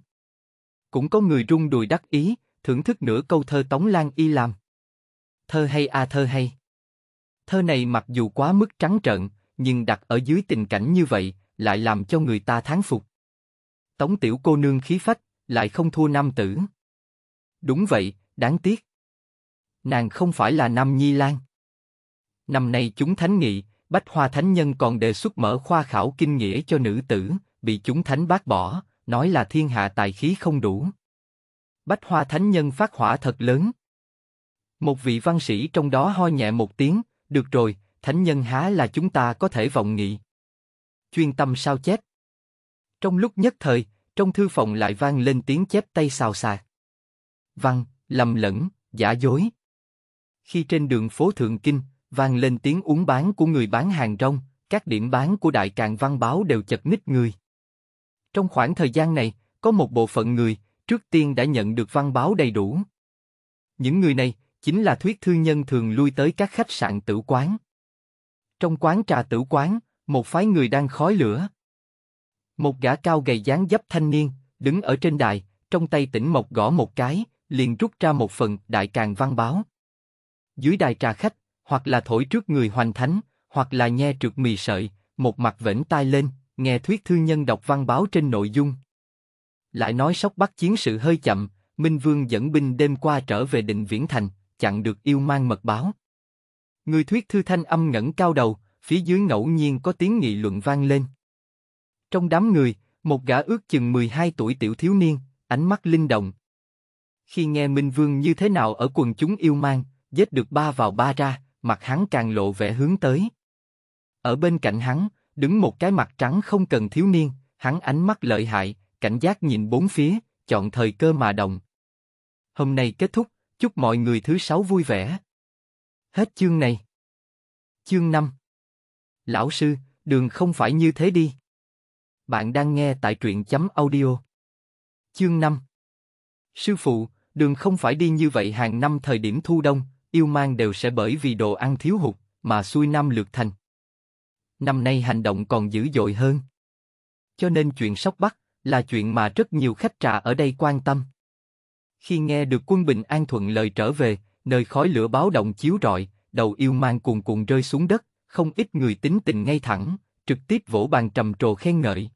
Cũng có người rung đùi đắc ý, thưởng thức nửa câu thơ Tống Lan Y làm. Thơ hay a à thơ hay. Thơ này mặc dù quá mức trắng trợn, nhưng đặt ở dưới tình cảnh như vậy, lại làm cho người ta thán phục. Tống tiểu cô nương khí phách, lại không thua nam tử. Đúng vậy, đáng tiếc. Nàng không phải là Nam Nhi Lan. Năm nay chúng thánh nghị, Bách Hoa Thánh Nhân còn đề xuất mở khoa khảo kinh nghĩa cho nữ tử, bị chúng thánh bác bỏ, nói là thiên hạ tài khí không đủ. Bách Hoa Thánh Nhân phát hỏa thật lớn. Một vị văn sĩ trong đó ho nhẹ một tiếng, được rồi, Thánh Nhân há là chúng ta có thể vọng nghị chuyên tâm sao chép. Trong lúc nhất thời, trong thư phòng lại vang lên tiếng chép tay xào xạc. Văn, lầm lẫn, giả dối. Khi trên đường phố Thượng Kinh, vang lên tiếng uống bán của người bán hàng rong, các điểm bán của đại càng văn báo đều chật ních người. Trong khoảng thời gian này, có một bộ phận người, trước tiên đã nhận được văn báo đầy đủ. Những người này, chính là thuyết thư nhân thường lui tới các khách sạn tử quán. Trong quán trà tử quán, một phái người đang khói lửa. Một gã cao gầy dáng dấp thanh niên, đứng ở trên đài, trong tay tỉnh mộc gõ một cái, liền rút ra một phần đại càng văn báo. Dưới đài trà khách, hoặc là thổi trước người hoành thánh, hoặc là nhe trượt mì sợi, một mặt vểnh tai lên, nghe thuyết thư nhân đọc văn báo trên nội dung. Lại nói sóc bắt chiến sự hơi chậm, Minh Vương dẫn binh đêm qua trở về định viễn thành, chặn được yêu mang mật báo. Người thuyết thư thanh âm ngẩng cao đầu, phía dưới ngẫu nhiên có tiếng nghị luận vang lên. Trong đám người, một gã ước chừng 12 tuổi tiểu thiếu niên, ánh mắt linh động. Khi nghe Minh Vương như thế nào ở quần chúng yêu mang, giết được ba vào ba ra, mặt hắn càng lộ vẻ hướng tới. Ở bên cạnh hắn, đứng một cái mặt trắng không cần thiếu niên, hắn ánh mắt lợi hại, cảnh giác nhìn bốn phía, chọn thời cơ mà động. Hôm nay kết thúc, chúc mọi người thứ sáu vui vẻ. Hết chương này. Chương 5 Lão sư, đường không phải như thế đi. Bạn đang nghe tại truyện chấm audio. Chương 5 Sư phụ, đường không phải đi như vậy hàng năm thời điểm thu đông, yêu mang đều sẽ bởi vì đồ ăn thiếu hụt, mà xuôi năm lượt thành. Năm nay hành động còn dữ dội hơn. Cho nên chuyện sóc bắc là chuyện mà rất nhiều khách trà ở đây quan tâm. Khi nghe được quân Bình An thuận lời trở về, nơi khói lửa báo động chiếu rọi, đầu yêu mang cuồn cuộn rơi xuống đất, không ít người tính tình ngay thẳng, trực tiếp vỗ bàn trầm trồ khen ngợi.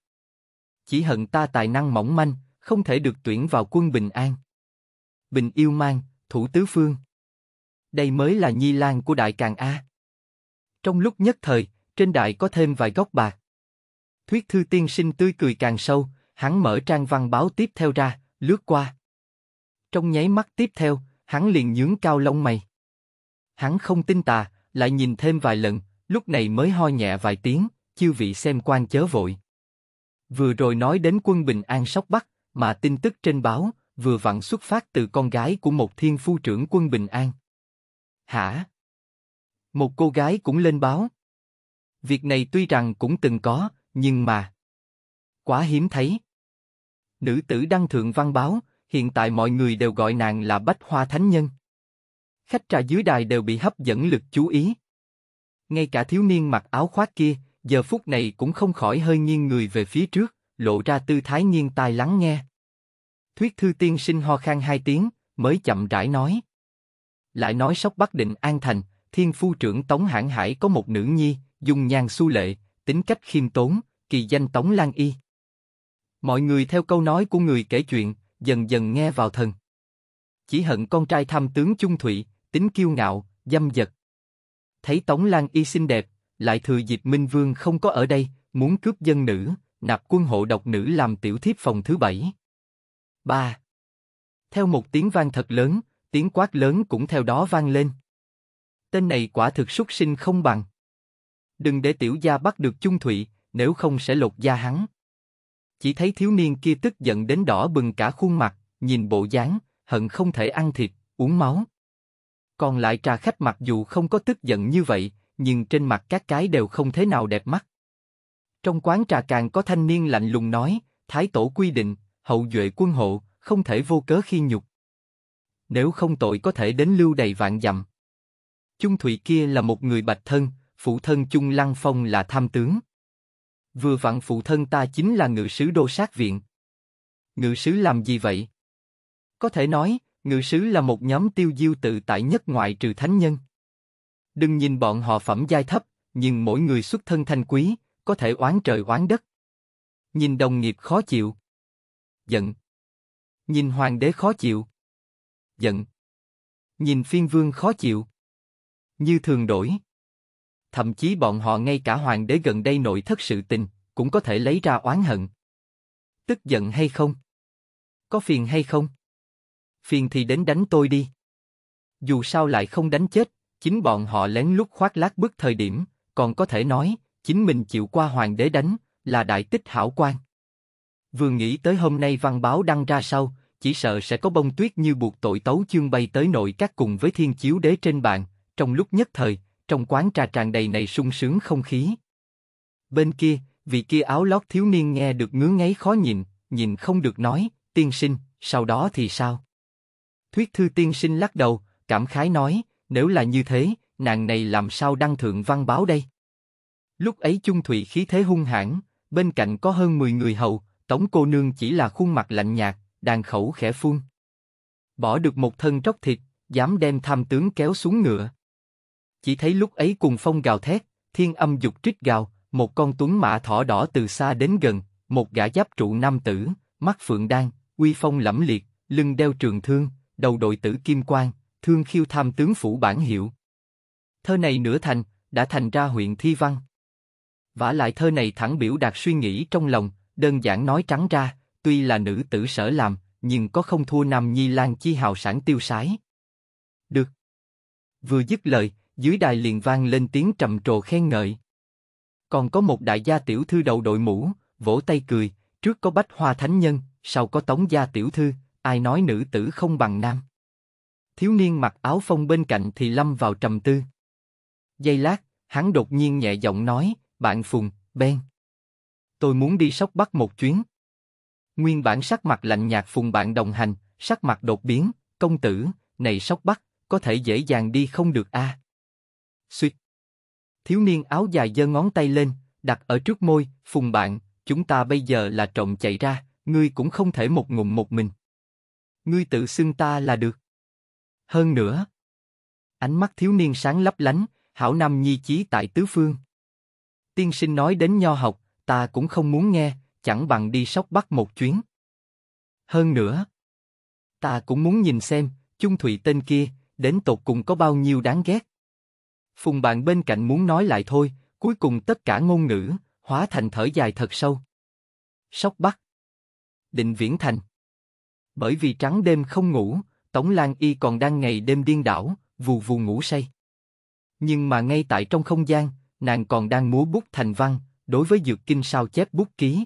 Chỉ hận ta tài năng mỏng manh, không thể được tuyển vào quân Bình An. Bình yêu mang, thủ tứ phương. Đây mới là nhi lan của đại càng A. Trong lúc nhất thời, trên đại có thêm vài góc bạc. Thuyết thư tiên sinh tươi cười càng sâu, hắn mở trang văn báo tiếp theo ra, lướt qua. Trong nháy mắt tiếp theo, hắn liền nhướng cao lông mày. Hắn không tin tà, lại nhìn thêm vài lần, lúc này mới ho nhẹ vài tiếng, chiêu vị xem quan chớ vội. Vừa rồi nói đến quân Bình An sóc Bắc, mà tin tức trên báo, vừa vặn xuất phát từ con gái của một thiên phu trưởng quân Bình An. Hả? Một cô gái cũng lên báo. Việc này tuy rằng cũng từng có, nhưng mà... Quá hiếm thấy. Nữ tử đăng thượng văn báo, hiện tại mọi người đều gọi nàng là Bách Hoa Thánh Nhân. Khách trà dưới đài đều bị hấp dẫn lực chú ý ngay cả thiếu niên mặc áo khoác kia, giờ phút này cũng không khỏi hơi nghiêng người về phía trước, lộ ra tư thái nghiêng tai lắng nghe. Thuyết thư tiên sinh ho khan hai tiếng, mới chậm rãi nói. Lại nói sóc Bắc Định An Thành, thiên phu trưởng Tống Hãn Hải có một nữ nhi, dung nhan su lệ, tính cách khiêm tốn, kỳ danh Tống Lan Y. Mọi người theo câu nói của người kể chuyện, dần dần nghe vào thần. Chỉ hận con trai tham tướng Trung Thụy, tính kiêu ngạo, dâm dật, thấy Tống Lan Y xinh đẹp, lại thừa dịp Minh Vương không có ở đây, muốn cướp dân nữ, nạp quân hộ độc nữ làm tiểu thiếp phòng thứ bảy. 3. Theo một tiếng vang thật lớn, tiếng quát lớn cũng theo đó vang lên. Tên này quả thực xuất sinh không bằng. Đừng để tiểu gia bắt được chung thụy, nếu không sẽ lột da hắn. Chỉ thấy thiếu niên kia tức giận đến đỏ bừng cả khuôn mặt, nhìn bộ dáng, hận không thể ăn thịt, uống máu. Còn lại trà khách mặc dù không có tức giận như vậy, nhưng trên mặt các cái đều không thế nào đẹp mắt. Trong quán trà càng có thanh niên lạnh lùng nói, Thái Tổ quy định, hậu duệ quân hộ, không thể vô cớ khi nhục. Nếu không tội có thể đến lưu đầy vạn dặm. Chung Thụy kia là một người bạch thân, phụ thân Chung Lăng Phong là tham tướng. Vừa vặn phụ thân ta chính là ngự sứ đô sát viện. Ngự sứ làm gì vậy? Có thể nói, Ngự sứ là một nhóm tiêu diêu tự tại nhất ngoại trừ thánh nhân. Đừng nhìn bọn họ phẩm giai thấp, nhưng mỗi người xuất thân thanh quý, có thể oán trời oán đất. Nhìn đồng nghiệp khó chịu. Giận. Nhìn hoàng đế khó chịu. Giận. Nhìn phiên vương khó chịu. Như thường đổi. Thậm chí bọn họ ngay cả hoàng đế gần đây nội thất sự tình, cũng có thể lấy ra oán hận. Tức giận hay không? Có phiền hay không? phiền thì đến đánh tôi đi. Dù sao lại không đánh chết, chính bọn họ lén lút khoác lác bức thời điểm, còn có thể nói, chính mình chịu qua hoàng đế đánh, là đại tích hảo quan. Vừa nghĩ tới hôm nay văn báo đăng ra sau, chỉ sợ sẽ có bông tuyết như buộc tội tấu chương bay tới nội các cùng với thiên chiếu đế trên bàn, trong lúc nhất thời, trong quán trà tràn đầy này sung sướng không khí. Bên kia, vị kia áo lót thiếu niên nghe được ngứa ngáy khó nhìn, nhìn không được nói, tiên sinh, sau đó thì sao? Thuyết thư tiên sinh lắc đầu, cảm khái nói, nếu là như thế, nàng này làm sao đăng thượng văn báo đây? Lúc ấy chung thủy khí thế hung hãn, bên cạnh có hơn 10 người hầu, tổng cô nương chỉ là khuôn mặt lạnh nhạt, đàn khẩu khẽ phun. Bỏ được một thân tróc thịt, dám đem tham tướng kéo xuống ngựa. Chỉ thấy lúc ấy cùng phong gào thét, thiên âm dục trích gào, một con tuấn mã thỏ đỏ từ xa đến gần, một gã giáp trụ nam tử, mắt phượng đan, uy phong lẫm liệt, lưng đeo trường thương, đầu đội tử kim quan, thương khiêu tham tướng phủ bản hiệu. Thơ này nửa thành, đã thành ra huyện thi văn. Vả lại thơ này thẳng biểu đạt suy nghĩ trong lòng, đơn giản nói trắng ra, tuy là nữ tử sở làm, nhưng có không thua nam nhi lan chi hào sản tiêu sái. Được. Vừa dứt lời, dưới đài liền vang lên tiếng trầm trồ khen ngợi. Còn có một đại gia tiểu thư đầu đội mũ, vỗ tay cười, trước có bách hoa thánh nhân, sau có tống gia tiểu thư, ai nói nữ tử không bằng nam. Thiếu niên mặc áo phong bên cạnh thì lâm vào trầm tư. Giây lát, hắn đột nhiên nhẹ giọng nói, bạn Phùng, Ben. Tôi muốn đi sóc bắc một chuyến. Nguyên bản sắc mặt lạnh nhạt Phùng bạn đồng hành, sắc mặt đột biến, công tử, này sóc bắc, có thể dễ dàng đi không được a à? Xuyệt. Thiếu niên áo dài giơ ngón tay lên, đặt ở trước môi, Phùng bạn, chúng ta bây giờ là trộm chạy ra, ngươi cũng không thể một ngụm một mình ngươi tự xưng ta là được. Hơn nữa, ánh mắt thiếu niên sáng lấp lánh, hảo nam nhi chí tại tứ phương. Tiên sinh nói đến nho học, ta cũng không muốn nghe, chẳng bằng đi sóc bắt một chuyến. Hơn nữa, ta cũng muốn nhìn xem, Chung thủy tên kia, đến tột cùng có bao nhiêu đáng ghét. Phùng bạn bên cạnh muốn nói lại thôi, cuối cùng tất cả ngôn ngữ, hóa thành thở dài thật sâu. Sóc bắt, Định Viễn Thành bởi vì trắng đêm không ngủ, Tống Lan Y còn đang ngày đêm điên đảo, vù vù ngủ say. Nhưng mà ngay tại trong không gian, nàng còn đang múa bút thành văn, đối với dược kinh sao chép bút ký.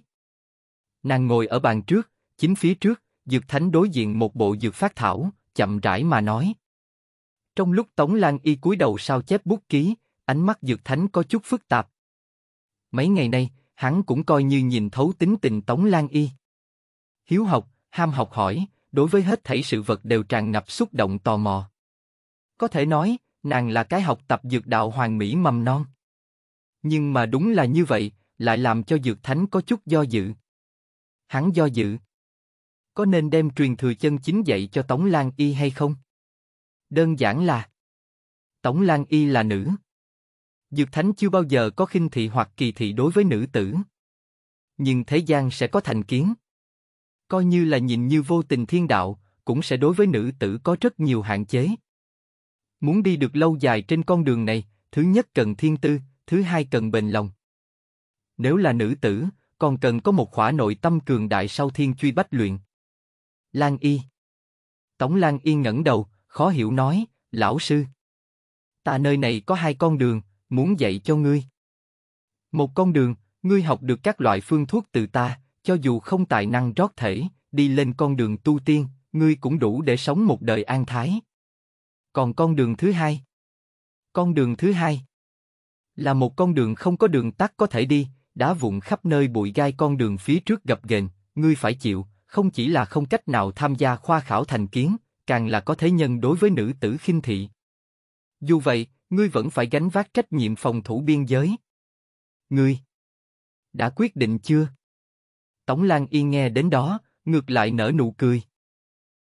Nàng ngồi ở bàn trước, chính phía trước, dược thánh đối diện một bộ dược phát thảo, chậm rãi mà nói. Trong lúc Tống Lan Y cúi đầu sao chép bút ký, ánh mắt dược thánh có chút phức tạp. Mấy ngày nay, hắn cũng coi như nhìn thấu tính tình Tống Lan Y. Hiếu học, ham học hỏi, đối với hết thảy sự vật đều tràn ngập xúc động tò mò. Có thể nói, nàng là cái học tập dược đạo hoàng mỹ mầm non. Nhưng mà đúng là như vậy, lại làm cho dược thánh có chút do dự. Hắn do dự. Có nên đem truyền thừa chân chính dạy cho Tống Lan Y hay không? Đơn giản là Tống Lan Y là nữ. Dược thánh chưa bao giờ có khinh thị hoặc kỳ thị đối với nữ tử. Nhưng thế gian sẽ có thành kiến coi như là nhìn như vô tình thiên đạo, cũng sẽ đối với nữ tử có rất nhiều hạn chế. Muốn đi được lâu dài trên con đường này, thứ nhất cần thiên tư, thứ hai cần bền lòng. Nếu là nữ tử, còn cần có một khỏa nội tâm cường đại sau thiên truy bách luyện. Lan Y Tống Lan Yên ngẩng đầu, khó hiểu nói, lão sư. Ta nơi này có hai con đường, muốn dạy cho ngươi. Một con đường, ngươi học được các loại phương thuốc từ ta, cho dù không tài năng rót thể, đi lên con đường tu tiên, ngươi cũng đủ để sống một đời an thái. Còn con đường thứ hai, con đường thứ hai là một con đường không có đường tắt có thể đi, đá vụn khắp nơi bụi gai con đường phía trước gập ghềnh, ngươi phải chịu, không chỉ là không cách nào tham gia khoa khảo thành kiến, càng là có thế nhân đối với nữ tử khinh thị. Dù vậy, ngươi vẫn phải gánh vác trách nhiệm phòng thủ biên giới. Ngươi đã quyết định chưa? Tống Lan Y nghe đến đó, ngược lại nở nụ cười.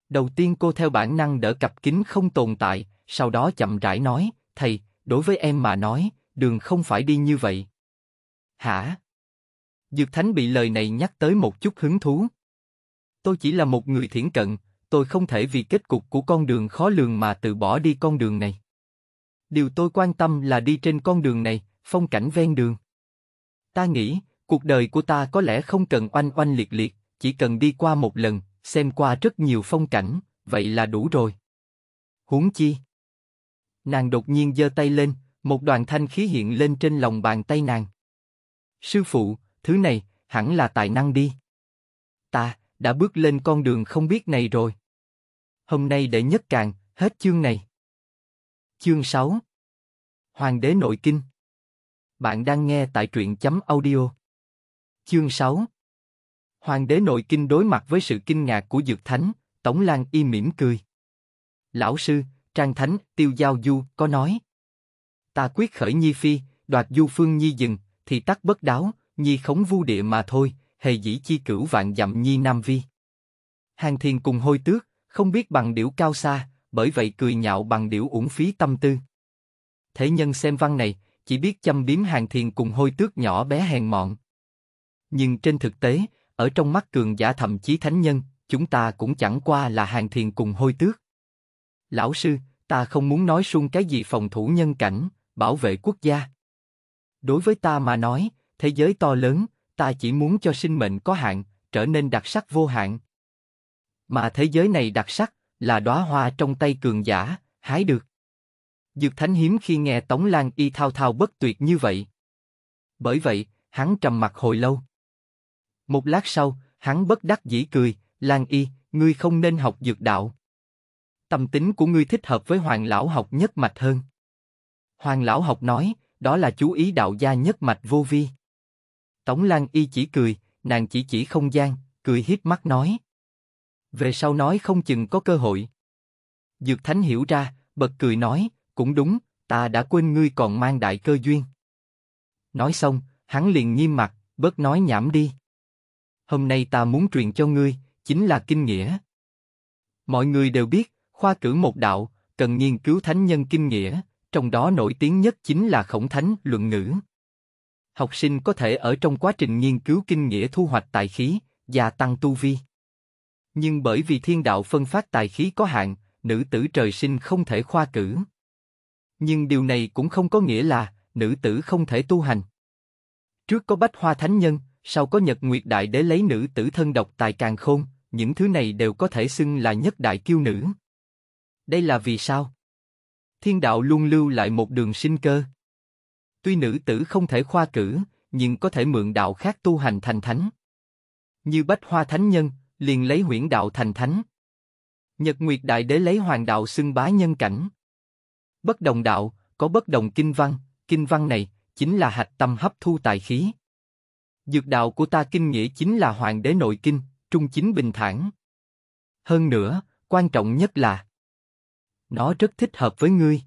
Đầu tiên cô theo bản năng đỡ cặp kính không tồn tại, sau đó chậm rãi nói, thầy, đối với em mà nói, đường không phải đi như vậy. Hả? Dược Thánh bị lời này nhắc tới một chút hứng thú. Tôi chỉ là một người thiển cận, tôi không thể vì kết cục của con đường khó lường mà từ bỏ đi con đường này. Điều tôi quan tâm là đi trên con đường này, phong cảnh ven đường. Ta nghĩ, Cuộc đời của ta có lẽ không cần oanh oanh liệt liệt, chỉ cần đi qua một lần, xem qua rất nhiều phong cảnh, vậy là đủ rồi. Huống chi? Nàng đột nhiên giơ tay lên, một đoàn thanh khí hiện lên trên lòng bàn tay nàng. Sư phụ, thứ này, hẳn là tài năng đi. Ta, đã bước lên con đường không biết này rồi. Hôm nay để nhất càng, hết chương này. Chương 6 Hoàng đế nội kinh Bạn đang nghe tại truyện chấm audio Chương 6 Hoàng đế nội kinh đối mặt với sự kinh ngạc của Dược Thánh, tổng Lan y mỉm cười. Lão sư, Trang Thánh, Tiêu Giao Du có nói. Ta quyết khởi Nhi Phi, đoạt Du Phương Nhi dừng, thì tắc bất đáo, Nhi khống vu địa mà thôi, hề dĩ chi cửu vạn dặm Nhi Nam Vi. Hàng thiền cùng hôi tước, không biết bằng điểu cao xa, bởi vậy cười nhạo bằng điểu uổng phí tâm tư. Thế nhân xem văn này, chỉ biết châm biếm hàng thiền cùng hôi tước nhỏ bé hèn mọn. Nhưng trên thực tế, ở trong mắt cường giả thậm chí thánh nhân, chúng ta cũng chẳng qua là hàng thiền cùng hôi tước. Lão sư, ta không muốn nói suông cái gì phòng thủ nhân cảnh, bảo vệ quốc gia. Đối với ta mà nói, thế giới to lớn, ta chỉ muốn cho sinh mệnh có hạn, trở nên đặc sắc vô hạn. Mà thế giới này đặc sắc là đóa hoa trong tay cường giả, hái được. Dược Thánh hiếm khi nghe Tống lang Y thao thao bất tuyệt như vậy. Bởi vậy, hắn trầm mặc hồi lâu. Một lát sau, hắn bất đắc dĩ cười, Lan Y, ngươi không nên học dược đạo. Tâm tính của ngươi thích hợp với Hoàng Lão học nhất mạch hơn. Hoàng Lão học nói, đó là chú ý đạo gia nhất mạch vô vi. Tống Lan Y chỉ cười, nàng chỉ chỉ không gian, cười hiếp mắt nói. Về sau nói không chừng có cơ hội. Dược Thánh hiểu ra, bật cười nói, cũng đúng, ta đã quên ngươi còn mang đại cơ duyên. Nói xong, hắn liền nghiêm mặt, bớt nói nhảm đi hôm nay ta muốn truyền cho ngươi, chính là kinh nghĩa. Mọi người đều biết, khoa cử một đạo, cần nghiên cứu thánh nhân kinh nghĩa, trong đó nổi tiếng nhất chính là khổng thánh luận ngữ. Học sinh có thể ở trong quá trình nghiên cứu kinh nghĩa thu hoạch tài khí, gia tăng tu vi. Nhưng bởi vì thiên đạo phân phát tài khí có hạn, nữ tử trời sinh không thể khoa cử. Nhưng điều này cũng không có nghĩa là nữ tử không thể tu hành. Trước có bách hoa thánh nhân, sau có Nhật Nguyệt Đại Đế lấy nữ tử thân độc tài càng khôn, những thứ này đều có thể xưng là nhất đại kiêu nữ. Đây là vì sao? Thiên đạo luôn lưu lại một đường sinh cơ. Tuy nữ tử không thể khoa cử, nhưng có thể mượn đạo khác tu hành thành thánh. Như Bách Hoa Thánh Nhân, liền lấy huyễn đạo thành thánh. Nhật Nguyệt Đại Đế lấy hoàng đạo xưng bá nhân cảnh. Bất đồng đạo, có bất đồng kinh văn, kinh văn này, chính là hạch tâm hấp thu tài khí. Dược đạo của ta kinh nghĩa chính là Hoàng đế nội kinh, trung chính bình thản. Hơn nữa, quan trọng nhất là nó rất thích hợp với ngươi.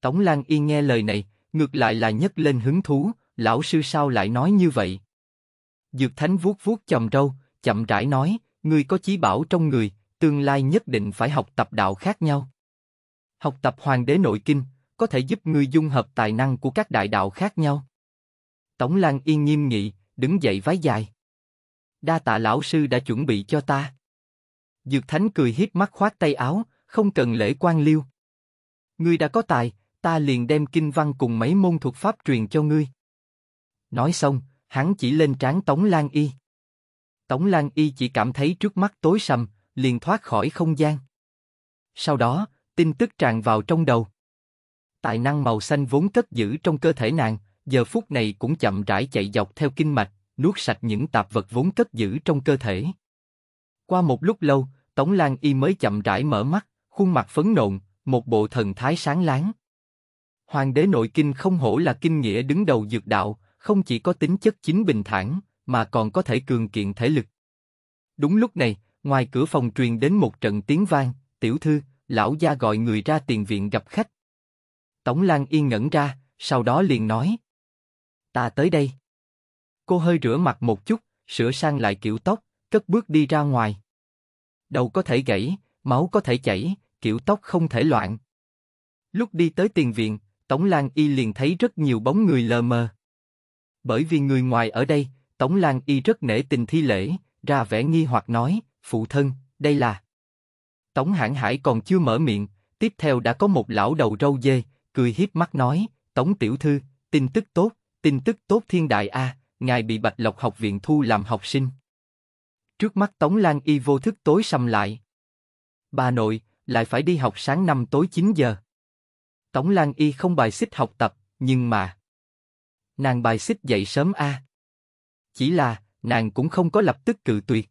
Tống Lan y nghe lời này, ngược lại là nhấc lên hứng thú, lão sư sao lại nói như vậy? Dược Thánh vuốt vuốt chầm râu, chậm rãi nói, ngươi có chí bảo trong người, tương lai nhất định phải học tập đạo khác nhau. Học tập Hoàng đế nội kinh, có thể giúp ngươi dung hợp tài năng của các đại đạo khác nhau. Tống Lan Yên nghiêm nghị, đứng dậy vái dài. Đa tạ lão sư đã chuẩn bị cho ta. Dược Thánh cười hiếp mắt khoát tay áo, không cần lễ quan liêu. Ngươi đã có tài, ta liền đem kinh văn cùng mấy môn thuật pháp truyền cho ngươi. Nói xong, hắn chỉ lên trán Tống Lan Y. Tống Lan Y chỉ cảm thấy trước mắt tối sầm, liền thoát khỏi không gian. Sau đó, tin tức tràn vào trong đầu. Tài năng màu xanh vốn cất giữ trong cơ thể nàng, giờ phút này cũng chậm rãi chạy dọc theo kinh mạch, nuốt sạch những tạp vật vốn cất giữ trong cơ thể. Qua một lúc lâu, Tống Lan Y mới chậm rãi mở mắt, khuôn mặt phấn nộn, một bộ thần thái sáng láng. Hoàng đế nội kinh không hổ là kinh nghĩa đứng đầu dược đạo, không chỉ có tính chất chính bình thản, mà còn có thể cường kiện thể lực. Đúng lúc này, ngoài cửa phòng truyền đến một trận tiếng vang, tiểu thư, lão gia gọi người ra tiền viện gặp khách. Tống Lan Yên ngẩn ra, sau đó liền nói ta tới đây. Cô hơi rửa mặt một chút, sửa sang lại kiểu tóc, cất bước đi ra ngoài. Đầu có thể gãy, máu có thể chảy, kiểu tóc không thể loạn. Lúc đi tới tiền viện, Tống Lan Y liền thấy rất nhiều bóng người lờ mờ. Bởi vì người ngoài ở đây, Tống Lan Y rất nể tình thi lễ, ra vẻ nghi hoặc nói, phụ thân, đây là... Tống Hãn Hải còn chưa mở miệng, tiếp theo đã có một lão đầu râu dê, cười hiếp mắt nói, Tống Tiểu Thư, tin tức tốt, Tin tức tốt thiên đại a, ngài bị Bạch Lộc học viện thu làm học sinh. Trước mắt Tống Lan Y vô thức tối sầm lại. Bà nội, lại phải đi học sáng năm tối 9 giờ. Tống Lan Y không bài xích học tập, nhưng mà... Nàng bài xích dậy sớm a. Chỉ là, nàng cũng không có lập tức cự tuyệt.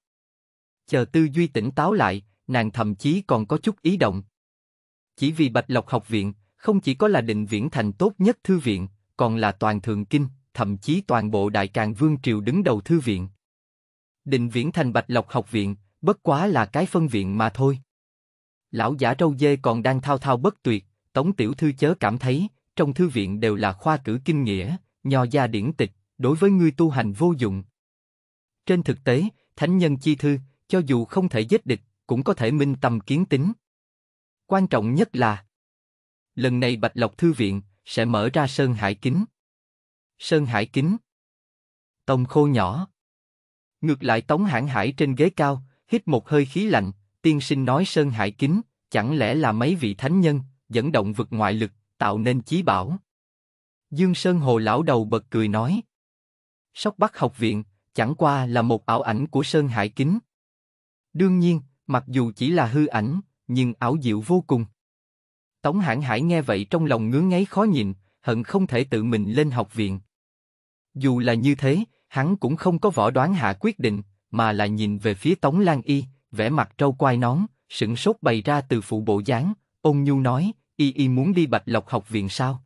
Chờ tư duy tỉnh táo lại, nàng thậm chí còn có chút ý động. Chỉ vì Bạch Lộc học viện, không chỉ có là định viễn thành tốt nhất thư viện, còn là toàn thượng kinh, thậm chí toàn bộ đại càng vương triều đứng đầu thư viện. Định viễn thành bạch lộc học viện, bất quá là cái phân viện mà thôi. Lão giả râu dê còn đang thao thao bất tuyệt, tống tiểu thư chớ cảm thấy, trong thư viện đều là khoa cử kinh nghĩa, nho gia điển tịch, đối với người tu hành vô dụng. Trên thực tế, thánh nhân chi thư, cho dù không thể giết địch, cũng có thể minh tâm kiến tính. Quan trọng nhất là lần này Bạch Lộc Thư Viện, sẽ mở ra sơn hải kính. Sơn hải kính. Tông khô nhỏ. Ngược lại Tống Hãn Hải trên ghế cao, hít một hơi khí lạnh, tiên sinh nói sơn hải kính, chẳng lẽ là mấy vị thánh nhân dẫn động vực ngoại lực tạo nên chí bảo? Dương Sơn Hồ lão đầu bật cười nói. Sóc Bắc học viện chẳng qua là một ảo ảnh của sơn hải kính. Đương nhiên, mặc dù chỉ là hư ảnh, nhưng ảo diệu vô cùng. Tống Hãn Hải nghe vậy trong lòng ngứa ngáy khó nhịn, hận không thể tự mình lên học viện. Dù là như thế, hắn cũng không có võ đoán hạ quyết định, mà là nhìn về phía Tống Lan Y, vẻ mặt trâu quai nón, sững sốt bày ra từ phụ bộ dáng, ôn nhu nói, Y Y muốn đi Bạch Lộc học viện sao?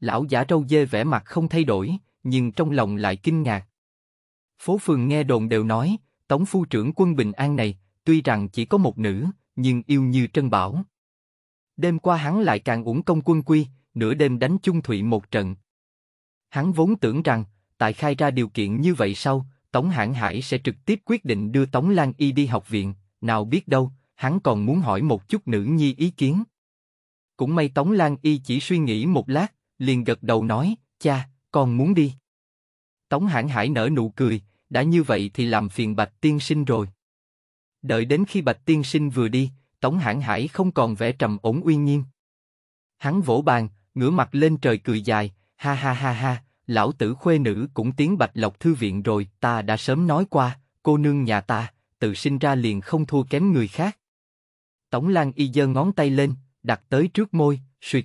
Lão giả râu dê vẻ mặt không thay đổi, nhưng trong lòng lại kinh ngạc. Phố phường nghe đồn đều nói, Tống Phu trưởng quân Bình An này, tuy rằng chỉ có một nữ, nhưng yêu như trân bảo đêm qua hắn lại càng uổng công quân quy, nửa đêm đánh chung thụy một trận. Hắn vốn tưởng rằng, tại khai ra điều kiện như vậy sau, Tống Hãn Hải sẽ trực tiếp quyết định đưa Tống Lan Y đi học viện, nào biết đâu, hắn còn muốn hỏi một chút nữ nhi ý kiến. Cũng may Tống Lan Y chỉ suy nghĩ một lát, liền gật đầu nói, cha, con muốn đi. Tống Hãn Hải nở nụ cười, đã như vậy thì làm phiền Bạch Tiên Sinh rồi. Đợi đến khi Bạch Tiên Sinh vừa đi, Tống Hãn Hải không còn vẻ trầm ổn uy nghiêm. Hắn vỗ bàn, ngửa mặt lên trời cười dài, ha ha ha ha, lão tử khuê nữ cũng tiến bạch lộc thư viện rồi, ta đã sớm nói qua, cô nương nhà ta, tự sinh ra liền không thua kém người khác. Tống Lan y giơ ngón tay lên, đặt tới trước môi, suyệt.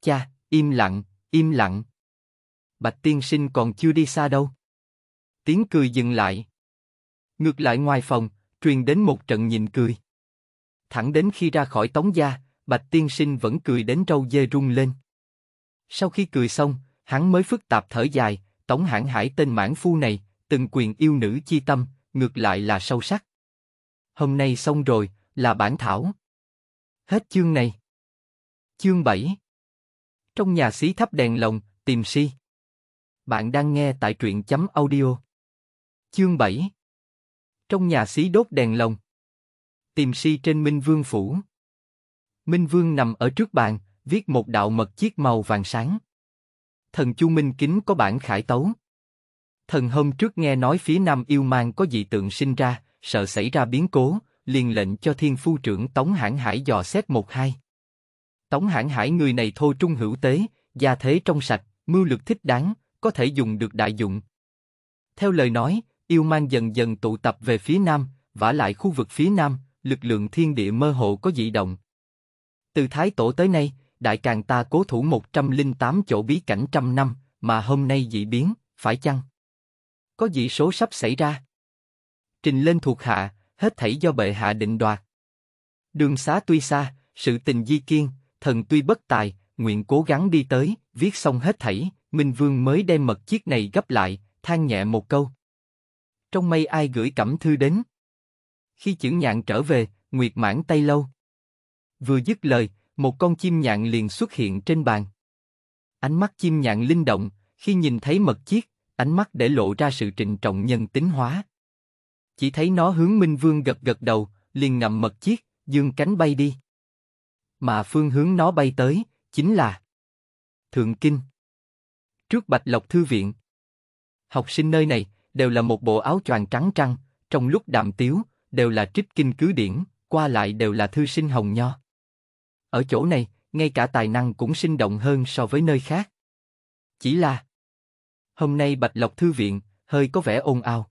Cha, im lặng, im lặng. Bạch tiên sinh còn chưa đi xa đâu. Tiếng cười dừng lại. Ngược lại ngoài phòng, truyền đến một trận nhìn cười thẳng đến khi ra khỏi tống gia, Bạch Tiên Sinh vẫn cười đến râu dê rung lên. Sau khi cười xong, hắn mới phức tạp thở dài, Tống Hãn Hải tên mãn phu này, từng quyền yêu nữ chi tâm, ngược lại là sâu sắc. Hôm nay xong rồi, là bản thảo. Hết chương này. Chương 7 Trong nhà xí thắp đèn lồng, tìm si. Bạn đang nghe tại truyện chấm audio. Chương 7 Trong nhà xí đốt đèn lồng, tìm si trên Minh Vương Phủ. Minh Vương nằm ở trước bàn, viết một đạo mật chiếc màu vàng sáng. Thần Chu Minh Kính có bản khải tấu. Thần hôm trước nghe nói phía Nam Yêu Mang có dị tượng sinh ra, sợ xảy ra biến cố, liền lệnh cho thiên phu trưởng Tống Hãn Hải dò xét một hai. Tống Hãn Hải người này thô trung hữu tế, gia thế trong sạch, mưu lực thích đáng, có thể dùng được đại dụng. Theo lời nói, yêu mang dần dần tụ tập về phía nam, vả lại khu vực phía nam, lực lượng thiên địa mơ hồ có dị động. Từ Thái Tổ tới nay, Đại Càng ta cố thủ 108 chỗ bí cảnh trăm năm, mà hôm nay dị biến, phải chăng? Có dị số sắp xảy ra. Trình lên thuộc hạ, hết thảy do bệ hạ định đoạt. Đường xá tuy xa, sự tình di kiên, thần tuy bất tài, nguyện cố gắng đi tới, viết xong hết thảy, Minh Vương mới đem mật chiếc này gấp lại, than nhẹ một câu. Trong mây ai gửi cẩm thư đến? Khi chưởng nhạn trở về, Nguyệt mãn tay lâu. Vừa dứt lời, một con chim nhạn liền xuất hiện trên bàn. Ánh mắt chim nhạn linh động, khi nhìn thấy mật chiết, ánh mắt để lộ ra sự trịnh trọng nhân tính hóa. Chỉ thấy nó hướng Minh Vương gật gật đầu, liền ngậm mật chiết, dương cánh bay đi. Mà phương hướng nó bay tới, chính là Thượng Kinh. Trước Bạch Lộc Thư Viện. Học sinh nơi này đều là một bộ áo choàng trắng trăng, trong lúc đạm tiếu, đều là trích kinh cứ điển, qua lại đều là thư sinh hồng nho. Ở chỗ này, ngay cả tài năng cũng sinh động hơn so với nơi khác. Chỉ là hôm nay Bạch Lộc thư viện hơi có vẻ ồn ào.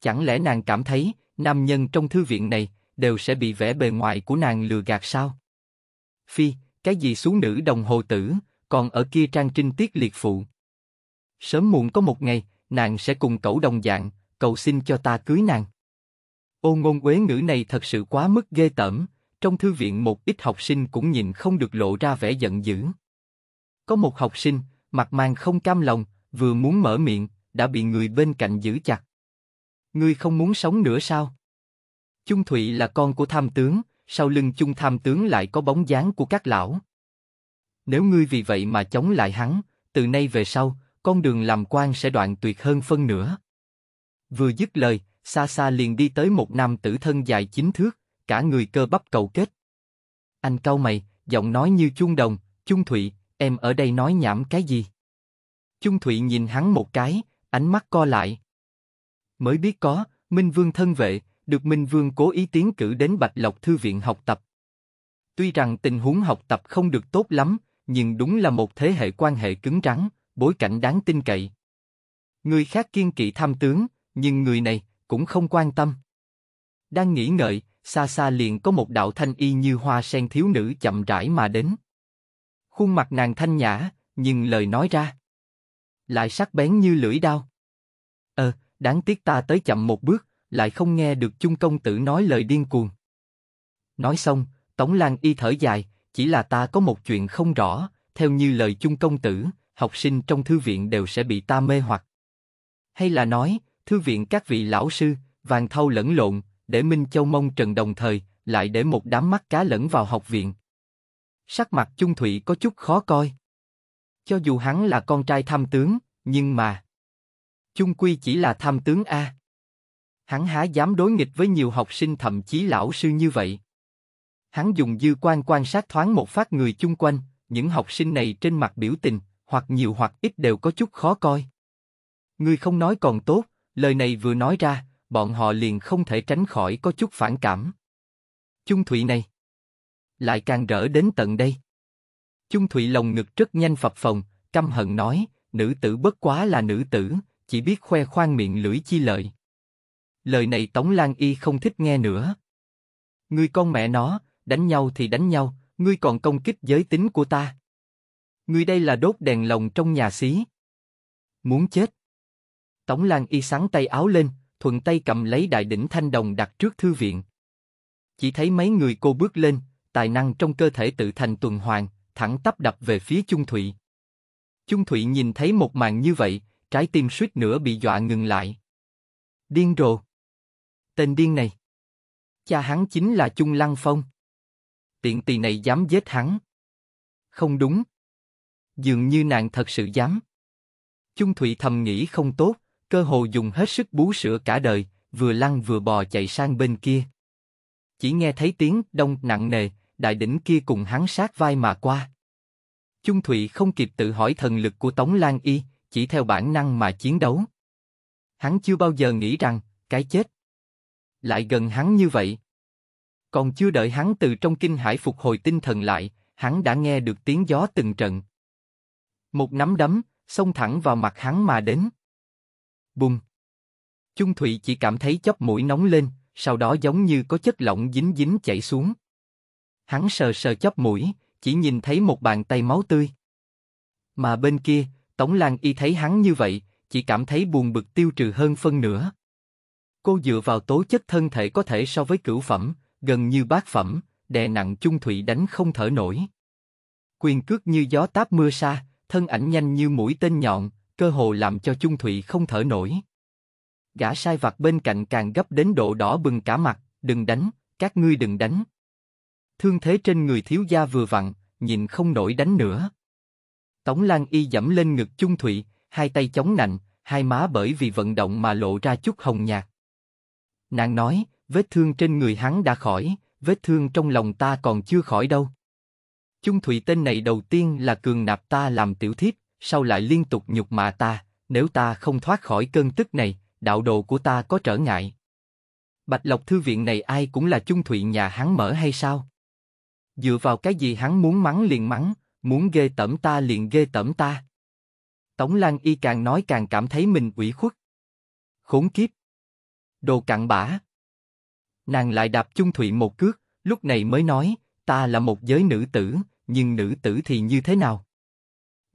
Chẳng lẽ nàng cảm thấy nam nhân trong thư viện này đều sẽ bị vẻ bề ngoài của nàng lừa gạt sao? Phi, cái gì xuống nữ đồng hồ tử, còn ở kia trang trinh tiết liệt phụ. Sớm muộn có một ngày, nàng sẽ cùng cậu đồng dạng, cầu xin cho ta cưới nàng. Ô ngôn quế ngữ này thật sự quá mức ghê tởm, trong thư viện một ít học sinh cũng nhìn không được lộ ra vẻ giận dữ. Có một học sinh, mặt màng không cam lòng, vừa muốn mở miệng, đã bị người bên cạnh giữ chặt. Ngươi không muốn sống nữa sao? Chung Thụy là con của tham tướng, sau lưng chung tham tướng lại có bóng dáng của các lão. Nếu ngươi vì vậy mà chống lại hắn, từ nay về sau, con đường làm quan sẽ đoạn tuyệt hơn phân nữa. Vừa dứt lời, xa xa liền đi tới một nam tử thân dài chín thước, cả người cơ bắp cầu kết. Anh cau mày, giọng nói như chung đồng, Chung Thụy, em ở đây nói nhảm cái gì? Chung Thụy nhìn hắn một cái, ánh mắt co lại. Mới biết có, Minh Vương thân vệ, được Minh Vương cố ý tiến cử đến Bạch Lộc Thư viện học tập. Tuy rằng tình huống học tập không được tốt lắm, nhưng đúng là một thế hệ quan hệ cứng rắn, bối cảnh đáng tin cậy. Người khác kiên kỵ tham tướng, nhưng người này, cũng không quan tâm. Đang nghĩ ngợi, xa xa liền có một đạo thanh y như hoa sen thiếu nữ chậm rãi mà đến. Khuôn mặt nàng thanh nhã, nhưng lời nói ra. Lại sắc bén như lưỡi đao. Ờ, đáng tiếc ta tới chậm một bước, lại không nghe được chung công tử nói lời điên cuồng. Nói xong, Tống Lan y thở dài, chỉ là ta có một chuyện không rõ, theo như lời chung công tử, học sinh trong thư viện đều sẽ bị ta mê hoặc. Hay là nói, thư viện các vị lão sư, vàng thau lẫn lộn, để Minh Châu mông trần đồng thời, lại để một đám mắt cá lẫn vào học viện. Sắc mặt Chung Thụy có chút khó coi. Cho dù hắn là con trai tham tướng, nhưng mà... Chung Quy chỉ là tham tướng A. Hắn há dám đối nghịch với nhiều học sinh thậm chí lão sư như vậy. Hắn dùng dư quan quan sát thoáng một phát người chung quanh, những học sinh này trên mặt biểu tình, hoặc nhiều hoặc ít đều có chút khó coi. người không nói còn tốt, Lời này vừa nói ra, bọn họ liền không thể tránh khỏi có chút phản cảm. Chung Thụy này, lại càng rỡ đến tận đây. Chung Thụy lồng ngực rất nhanh phập phồng, căm hận nói, nữ tử bất quá là nữ tử, chỉ biết khoe khoang miệng lưỡi chi lợi. Lời này Tống Lan Y không thích nghe nữa. người con mẹ nó, đánh nhau thì đánh nhau, ngươi còn công kích giới tính của ta. Ngươi đây là đốt đèn lồng trong nhà xí. Muốn chết. Tống Lan y sáng tay áo lên, thuận tay cầm lấy đại đỉnh thanh đồng đặt trước thư viện. Chỉ thấy mấy người cô bước lên, tài năng trong cơ thể tự thành tuần hoàn, thẳng tắp đập về phía Chung Thụy. Chung Thụy nhìn thấy một màn như vậy, trái tim suýt nữa bị dọa ngừng lại. Điên rồ. Tên điên này. Cha hắn chính là Chung Lăng Phong. Tiện tỳ này dám giết hắn. Không đúng. Dường như nàng thật sự dám. Chung Thụy thầm nghĩ không tốt, cơ hồ dùng hết sức bú sữa cả đời, vừa lăn vừa bò chạy sang bên kia. Chỉ nghe thấy tiếng đông nặng nề, đại đỉnh kia cùng hắn sát vai mà qua. Chung Thụy không kịp tự hỏi thần lực của Tống Lan Y, chỉ theo bản năng mà chiến đấu. Hắn chưa bao giờ nghĩ rằng, cái chết lại gần hắn như vậy. Còn chưa đợi hắn từ trong kinh hải phục hồi tinh thần lại, hắn đã nghe được tiếng gió từng trận. Một nắm đấm, xông thẳng vào mặt hắn mà đến bùng, Chung Thụy chỉ cảm thấy chóp mũi nóng lên, sau đó giống như có chất lỏng dính dính chảy xuống. Hắn sờ sờ chóp mũi, chỉ nhìn thấy một bàn tay máu tươi. Mà bên kia, Tống Lan Y thấy hắn như vậy, chỉ cảm thấy buồn bực tiêu trừ hơn phân nửa. Cô dựa vào tố chất thân thể có thể so với cửu phẩm, gần như bát phẩm, đè nặng Chung Thụy đánh không thở nổi. Quyền cước như gió táp mưa xa, thân ảnh nhanh như mũi tên nhọn, cơ hồ làm cho Chung Thụy không thở nổi. Gã sai vặt bên cạnh càng gấp đến độ đỏ bừng cả mặt, đừng đánh, các ngươi đừng đánh. Thương thế trên người thiếu gia vừa vặn, nhìn không nổi đánh nữa. Tống Lan Y dẫm lên ngực Chung Thụy, hai tay chống nạnh, hai má bởi vì vận động mà lộ ra chút hồng nhạt. Nàng nói, vết thương trên người hắn đã khỏi, vết thương trong lòng ta còn chưa khỏi đâu. Chung Thụy tên này đầu tiên là cường nạp ta làm tiểu thiếp, sau lại liên tục nhục mạ ta, nếu ta không thoát khỏi cơn tức này, đạo đồ của ta có trở ngại. Bạch Lộc Thư Viện này ai cũng là chung thụy nhà hắn mở hay sao? Dựa vào cái gì hắn muốn mắng liền mắng, muốn ghê tẩm ta liền ghê tẩm ta. Tống Lan Y càng nói càng cảm thấy mình ủy khuất. Khốn kiếp! Đồ cặn bã! Nàng lại đạp chung thụy một cước, lúc này mới nói, ta là một giới nữ tử, nhưng nữ tử thì như thế nào?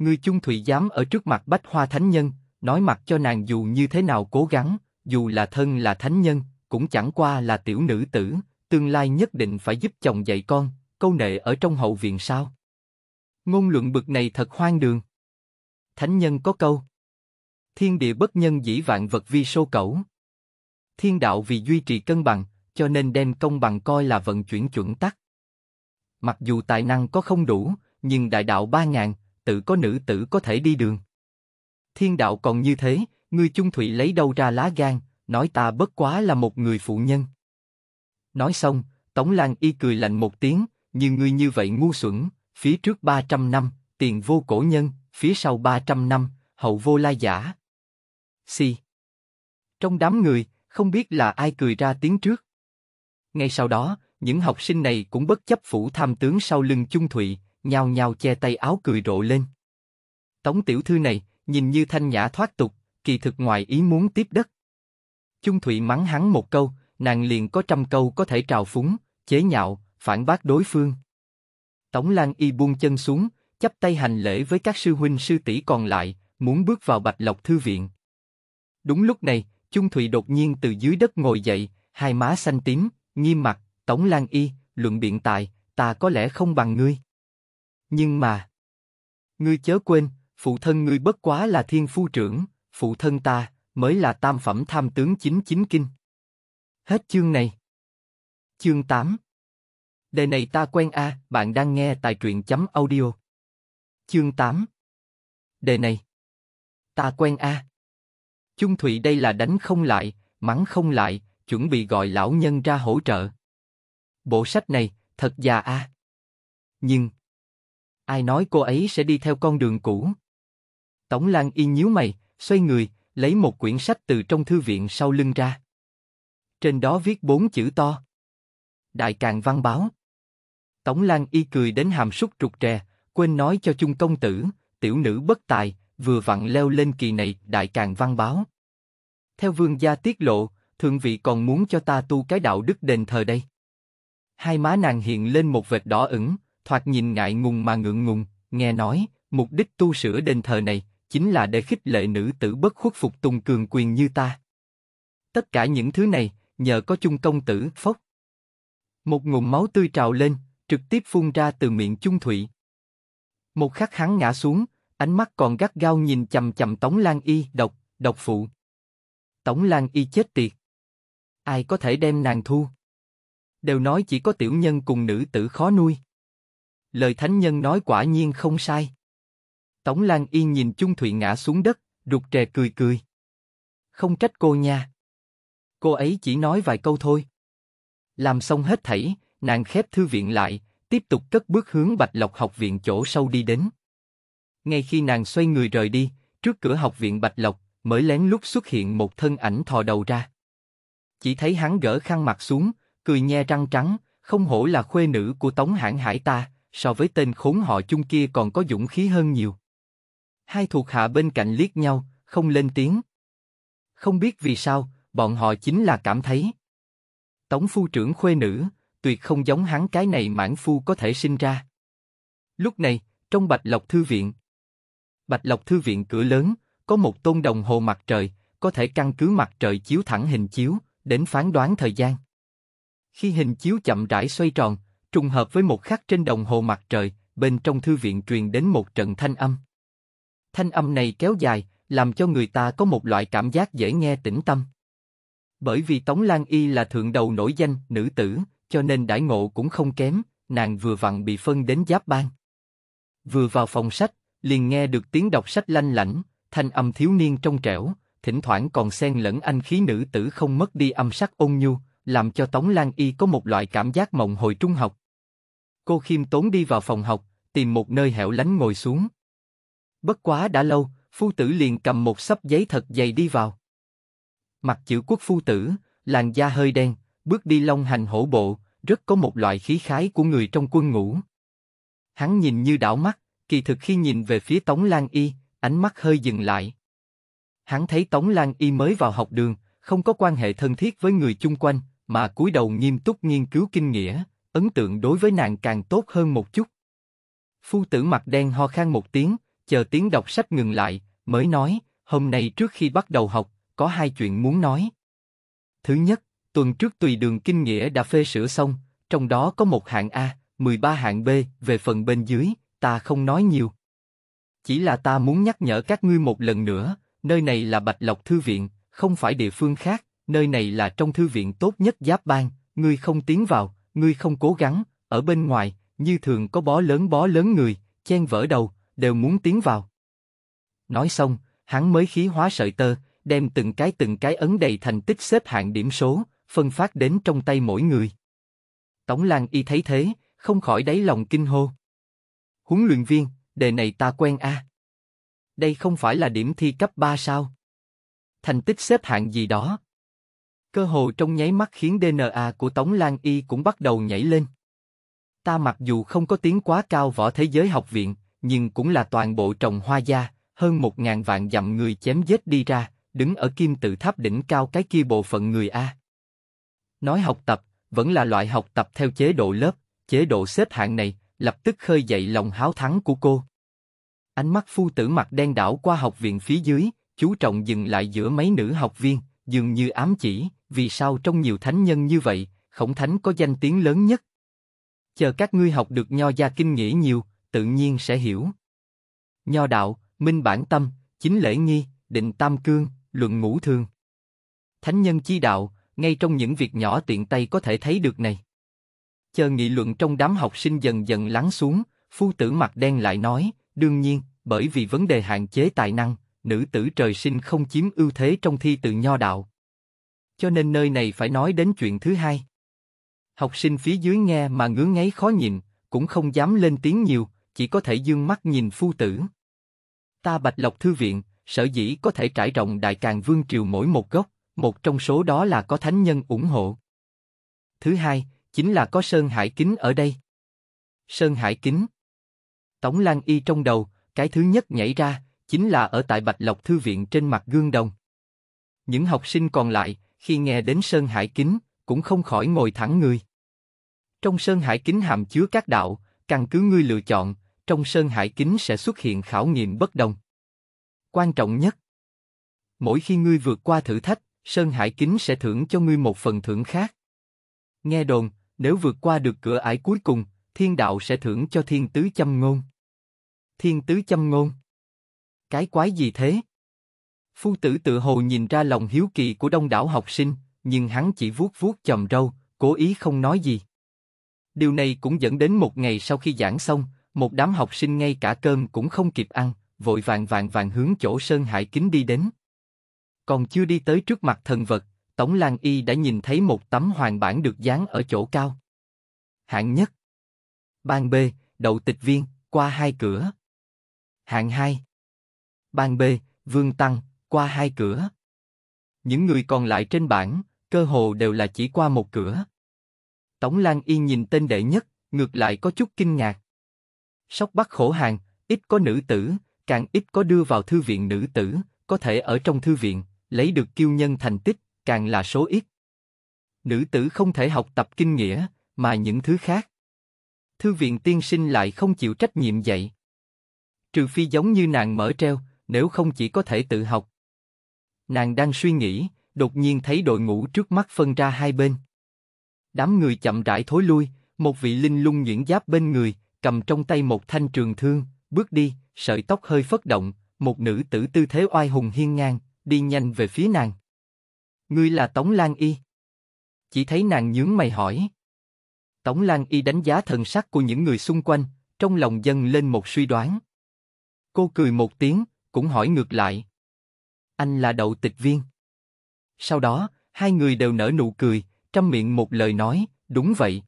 Ngươi chung thủy dám ở trước mặt bách hoa thánh nhân, nói mặt cho nàng dù như thế nào cố gắng, dù là thân là thánh nhân, cũng chẳng qua là tiểu nữ tử, tương lai nhất định phải giúp chồng dạy con, câu nệ ở trong hậu viện sao. Ngôn luận bực này thật hoang đường. Thánh nhân có câu. Thiên địa bất nhân dĩ vạn vật vi sô cẩu. Thiên đạo vì duy trì cân bằng, cho nên đem công bằng coi là vận chuyển chuẩn tắc. Mặc dù tài năng có không đủ, nhưng đại đạo ba ngàn, tự có nữ tử có thể đi đường. Thiên đạo còn như thế, người chung thủy lấy đâu ra lá gan, nói ta bất quá là một người phụ nhân. Nói xong, Tống Lan y cười lạnh một tiếng, như người như vậy ngu xuẩn, phía trước 300 năm, tiền vô cổ nhân, phía sau 300 năm, hậu vô lai giả. Si. Trong đám người, không biết là ai cười ra tiếng trước. Ngay sau đó, những học sinh này cũng bất chấp phủ tham tướng sau lưng chung thụy, nhào nhào che tay áo cười rộ lên. Tống tiểu thư này, nhìn như thanh nhã thoát tục, kỳ thực ngoài ý muốn tiếp đất. Chung Thụy mắng hắn một câu, nàng liền có trăm câu có thể trào phúng, chế nhạo, phản bác đối phương. Tống Lan Y buông chân xuống, chắp tay hành lễ với các sư huynh sư tỷ còn lại, muốn bước vào Bạch Lộc thư viện. Đúng lúc này, Chung Thụy đột nhiên từ dưới đất ngồi dậy, hai má xanh tím, nghiêm mặt, Tống Lan Y, luận biện tài, ta có lẽ không bằng ngươi. Nhưng mà... Ngươi chớ quên, phụ thân ngươi bất quá là thiên phu trưởng, phụ thân ta, mới là tam phẩm tham tướng chính chính kinh. Hết chương này. Chương 8 Đề này ta quen a, bạn đang nghe tài truyện chấm audio. Chương 8 Đề này Ta quen a. Chung thủy đây là đánh không lại, mắng không lại, chuẩn bị gọi lão nhân ra hỗ trợ. Bộ sách này, thật già a. Nhưng Ai nói cô ấy sẽ đi theo con đường cũ? Tống Lan Y nhíu mày, xoay người, lấy một quyển sách từ trong thư viện sau lưng ra. Trên đó viết bốn chữ to. Đại Càng Văn Báo. Tống Lan Y cười đến hàm súc trục trè, quên nói cho chung công tử, tiểu nữ bất tài, vừa vặn leo lên kỳ này Đại Càng Văn Báo. Theo vương gia tiết lộ, thượng vị còn muốn cho ta tu cái đạo đức đền thờ đây. Hai má nàng hiện lên một vệt đỏ ửng, thoạt nhìn ngại ngùng mà ngượng ngùng, nghe nói, mục đích tu sửa đền thờ này chính là để khích lệ nữ tử bất khuất phục tùng cường quyền như ta. Tất cả những thứ này, nhờ có chung công tử, phốc. Một ngụm máu tươi trào lên, trực tiếp phun ra từ miệng chung thụy. Một khắc hắn ngã xuống, ánh mắt còn gắt gao nhìn chầm chầm Tống Lan Y, độc, độc phụ. Tống Lan Y chết tiệt. Ai có thể đem nàng thu? Đều nói chỉ có tiểu nhân cùng nữ tử khó nuôi lời thánh nhân nói quả nhiên không sai. Tống Lan Yên nhìn Chung Thụy ngã xuống đất, rụt rè cười cười. Không trách cô nha. Cô ấy chỉ nói vài câu thôi. Làm xong hết thảy, nàng khép thư viện lại, tiếp tục cất bước hướng Bạch Lộc học viện chỗ sâu đi đến. Ngay khi nàng xoay người rời đi, trước cửa học viện Bạch Lộc, mới lén lút xuất hiện một thân ảnh thò đầu ra. Chỉ thấy hắn gỡ khăn mặt xuống, cười nhe răng trắng, không hổ là khuê nữ của Tống Hãn Hải ta, so với tên khốn họ chung kia còn có dũng khí hơn nhiều. Hai thuộc hạ bên cạnh liếc nhau, không lên tiếng. Không biết vì sao, bọn họ chính là cảm thấy. Tống phu trưởng khuê nữ, tuyệt không giống hắn cái này mãn phu có thể sinh ra. Lúc này, trong Bạch Lộc Thư Viện. Bạch Lộc Thư Viện cửa lớn, có một tôn đồng hồ mặt trời, có thể căn cứ mặt trời chiếu thẳng hình chiếu, đến phán đoán thời gian. Khi hình chiếu chậm rãi xoay tròn, trùng hợp với một khắc trên đồng hồ mặt trời, bên trong thư viện truyền đến một trận thanh âm. Thanh âm này kéo dài, làm cho người ta có một loại cảm giác dễ nghe tĩnh tâm. Bởi vì Tống Lan Y là thượng đầu nổi danh nữ tử, cho nên đãi ngộ cũng không kém, nàng vừa vặn bị phân đến giáp ban. Vừa vào phòng sách, liền nghe được tiếng đọc sách lanh lảnh, thanh âm thiếu niên trong trẻo, thỉnh thoảng còn xen lẫn anh khí nữ tử không mất đi âm sắc ôn nhu, làm cho Tống Lan Y có một loại cảm giác mộng hồi trung học. Cô khiêm tốn đi vào phòng học, tìm một nơi hẻo lánh ngồi xuống. Bất quá đã lâu, phu tử liền cầm một sấp giấy thật dày đi vào. Mặt chữ quốc phu tử, làn da hơi đen, bước đi long hành hổ bộ, rất có một loại khí khái của người trong quân ngũ. Hắn nhìn như đảo mắt, kỳ thực khi nhìn về phía Tống Lan Y, ánh mắt hơi dừng lại. Hắn thấy Tống Lan Y mới vào học đường, không có quan hệ thân thiết với người chung quanh, mà cúi đầu nghiêm túc nghiên cứu kinh nghĩa, ấn tượng đối với nàng càng tốt hơn một chút. Phu tử mặt đen ho khan một tiếng, chờ tiếng đọc sách ngừng lại, mới nói, hôm nay trước khi bắt đầu học, có hai chuyện muốn nói. Thứ nhất, tuần trước tùy đường kinh nghĩa đã phê sửa xong, trong đó có một hạng A, 13 hạng B, về phần bên dưới, ta không nói nhiều. Chỉ là ta muốn nhắc nhở các ngươi một lần nữa, nơi này là Bạch Lộc Thư Viện, không phải địa phương khác, nơi này là trong thư viện tốt nhất giáp bang, ngươi không tiến vào, ngươi không cố gắng, ở bên ngoài, như thường có bó lớn bó lớn người, chen vỡ đầu, đều muốn tiến vào. Nói xong, hắn mới khí hóa sợi tơ, đem từng cái từng cái ấn đầy thành tích xếp hạng điểm số, phân phát đến trong tay mỗi người. Tống Lan y thấy thế, không khỏi đáy lòng kinh hô. Huấn luyện viên, đề này ta quen a. Đây không phải là điểm thi cấp 3 sao? Thành tích xếp hạng gì đó, Cơ hồ trong nháy mắt khiến DNA của Tống Lan Y cũng bắt đầu nhảy lên. Ta mặc dù không có tiếng quá cao võ thế giới học viện, nhưng cũng là toàn bộ trồng hoa gia, hơn một ngàn vạn dặm người chém giết đi ra, đứng ở kim tự tháp đỉnh cao cái kia bộ phận người A. Nói học tập, vẫn là loại học tập theo chế độ lớp, chế độ xếp hạng này, lập tức khơi dậy lòng háo thắng của cô. Ánh mắt phu tử mặt đen đảo qua học viện phía dưới, chú trọng dừng lại giữa mấy nữ học viên, dường như ám chỉ, vì sao trong nhiều thánh nhân như vậy, khổng thánh có danh tiếng lớn nhất. Chờ các ngươi học được nho gia kinh nghĩa nhiều, tự nhiên sẽ hiểu. Nho đạo, minh bản tâm, chính lễ nghi, định tam cương, luận ngũ thường. Thánh nhân chi đạo, ngay trong những việc nhỏ tiện tay có thể thấy được này. Chờ nghị luận trong đám học sinh dần dần lắng xuống, phu tử mặt đen lại nói, đương nhiên, bởi vì vấn đề hạn chế tài năng, nữ tử trời sinh không chiếm ưu thế trong thi tự nho đạo cho nên nơi này phải nói đến chuyện thứ hai. Học sinh phía dưới nghe mà ngứa ngáy khó nhìn, cũng không dám lên tiếng nhiều, chỉ có thể dương mắt nhìn phu tử. Ta bạch lộc thư viện, sở dĩ có thể trải rộng đại càng vương triều mỗi một góc, một trong số đó là có thánh nhân ủng hộ. Thứ hai, chính là có Sơn Hải Kính ở đây. Sơn Hải Kính Tống Lan Y trong đầu, cái thứ nhất nhảy ra, chính là ở tại Bạch Lộc Thư Viện trên mặt gương đồng. Những học sinh còn lại, khi nghe đến Sơn Hải Kính, cũng không khỏi ngồi thẳng người. Trong Sơn Hải Kính hàm chứa các đạo, căn cứ ngươi lựa chọn, trong Sơn Hải Kính sẽ xuất hiện khảo nghiệm bất đồng. Quan trọng nhất, mỗi khi ngươi vượt qua thử thách, Sơn Hải Kính sẽ thưởng cho ngươi một phần thưởng khác. Nghe đồn, nếu vượt qua được cửa ải cuối cùng, thiên đạo sẽ thưởng cho thiên tứ châm ngôn. Thiên tứ châm ngôn? Cái quái gì thế? Phu tử tự hồ nhìn ra lòng hiếu kỳ của đông đảo học sinh, nhưng hắn chỉ vuốt vuốt chòm râu, cố ý không nói gì. Điều này cũng dẫn đến một ngày sau khi giảng xong, một đám học sinh ngay cả cơm cũng không kịp ăn, vội vàng vàng vàng hướng chỗ Sơn Hải Kính đi đến. Còn chưa đi tới trước mặt thần vật, tổng Lan Y đã nhìn thấy một tấm hoàng bản được dán ở chỗ cao. Hạng nhất Ban B, đậu tịch viên, qua hai cửa. Hạng 2 Ban B, Vương Tăng, qua hai cửa. Những người còn lại trên bảng, cơ hồ đều là chỉ qua một cửa. Tống Lan Yên nhìn tên đệ nhất, ngược lại có chút kinh ngạc. Sóc Bắc khổ hàng, ít có nữ tử, càng ít có đưa vào thư viện nữ tử, có thể ở trong thư viện, lấy được kiêu nhân thành tích, càng là số ít. Nữ tử không thể học tập kinh nghĩa, mà những thứ khác. Thư viện tiên sinh lại không chịu trách nhiệm dạy. Trừ phi giống như nàng mở treo, nếu không chỉ có thể tự học, Nàng đang suy nghĩ, đột nhiên thấy đội ngũ trước mắt phân ra hai bên. Đám người chậm rãi thối lui, một vị linh lung nhuyễn giáp bên người, cầm trong tay một thanh trường thương, bước đi, sợi tóc hơi phất động, một nữ tử tư thế oai hùng hiên ngang, đi nhanh về phía nàng. Ngươi là Tống Lan Y. Chỉ thấy nàng nhướng mày hỏi. Tống Lan Y đánh giá thần sắc của những người xung quanh, trong lòng dâng lên một suy đoán. Cô cười một tiếng, cũng hỏi ngược lại, anh là đậu tịch viên. Sau đó, hai người đều nở nụ cười, trăm miệng một lời nói, đúng vậy.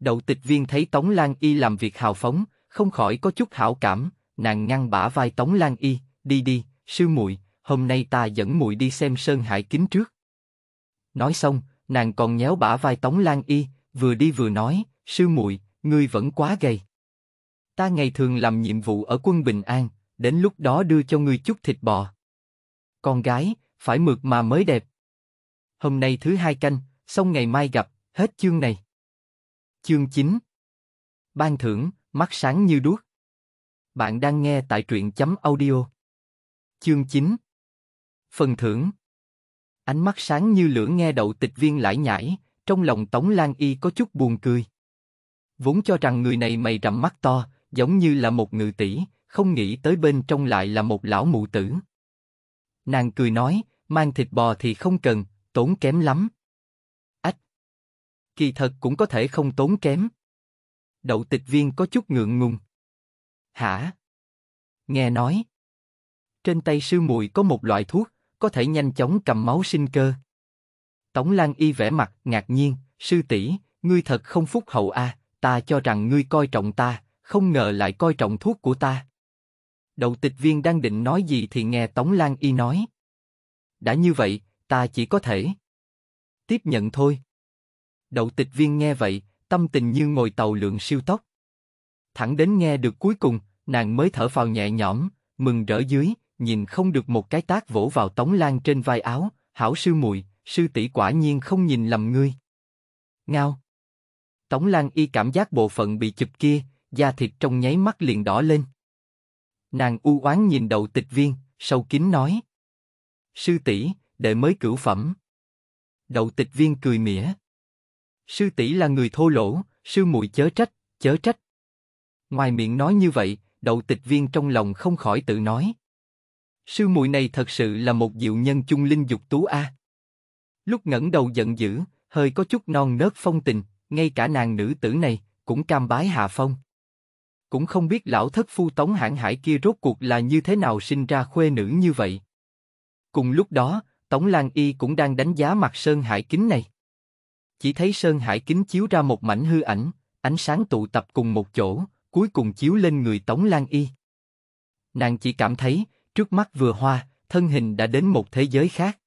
Đậu tịch viên thấy Tống Lan Y làm việc hào phóng, không khỏi có chút hảo cảm, nàng ngăn bả vai Tống Lan Y, đi đi, sư muội, hôm nay ta dẫn muội đi xem sơn hải kính trước. Nói xong, nàng còn nhéo bả vai Tống Lan Y, vừa đi vừa nói, sư muội, ngươi vẫn quá gầy. Ta ngày thường làm nhiệm vụ ở quân Bình An, đến lúc đó đưa cho ngươi chút thịt bò con gái, phải mượt mà mới đẹp. Hôm nay thứ hai canh, xong ngày mai gặp, hết chương này. Chương 9 Ban thưởng, mắt sáng như đuốc. Bạn đang nghe tại truyện chấm audio. Chương 9 Phần thưởng Ánh mắt sáng như lửa nghe đậu tịch viên lải nhải, trong lòng Tống Lan Y có chút buồn cười. Vốn cho rằng người này mày rậm mắt to, giống như là một ngự tỷ, không nghĩ tới bên trong lại là một lão mụ tử. Nàng cười nói, mang thịt bò thì không cần, tốn kém lắm. Ách! Kỳ thật cũng có thể không tốn kém. Đậu tịch viên có chút ngượng ngùng. Hả? Nghe nói. Trên tay sư muội có một loại thuốc, có thể nhanh chóng cầm máu sinh cơ. Tống Lan Y vẻ mặt ngạc nhiên, sư tỷ, ngươi thật không phúc hậu a, à, ta cho rằng ngươi coi trọng ta, không ngờ lại coi trọng thuốc của ta đầu tịch viên đang định nói gì thì nghe Tống Lan Y nói. Đã như vậy, ta chỉ có thể tiếp nhận thôi. Đậu tịch viên nghe vậy, tâm tình như ngồi tàu lượn siêu tốc. Thẳng đến nghe được cuối cùng, nàng mới thở phào nhẹ nhõm, mừng rỡ dưới, nhìn không được một cái tác vỗ vào Tống Lan trên vai áo, hảo sư mùi sư tỷ quả nhiên không nhìn lầm ngươi. Ngao. Tống Lan y cảm giác bộ phận bị chụp kia, da thịt trong nháy mắt liền đỏ lên. Nàng u oán nhìn đầu tịch viên, sâu kín nói. Sư tỷ, đệ mới cửu phẩm. đầu tịch viên cười mỉa. Sư tỷ là người thô lỗ, sư muội chớ trách, chớ trách. Ngoài miệng nói như vậy, đầu tịch viên trong lòng không khỏi tự nói. Sư muội này thật sự là một diệu nhân chung linh dục tú a. Lúc ngẩng đầu giận dữ, hơi có chút non nớt phong tình, ngay cả nàng nữ tử này cũng cam bái hạ phong cũng không biết lão thất phu tống hãn hải kia rốt cuộc là như thế nào sinh ra khuê nữ như vậy. Cùng lúc đó, Tống Lan Y cũng đang đánh giá mặt Sơn Hải Kính này. Chỉ thấy Sơn Hải Kính chiếu ra một mảnh hư ảnh, ánh sáng tụ tập cùng một chỗ, cuối cùng chiếu lên người Tống Lan Y. Nàng chỉ cảm thấy, trước mắt vừa hoa, thân hình đã đến một thế giới khác.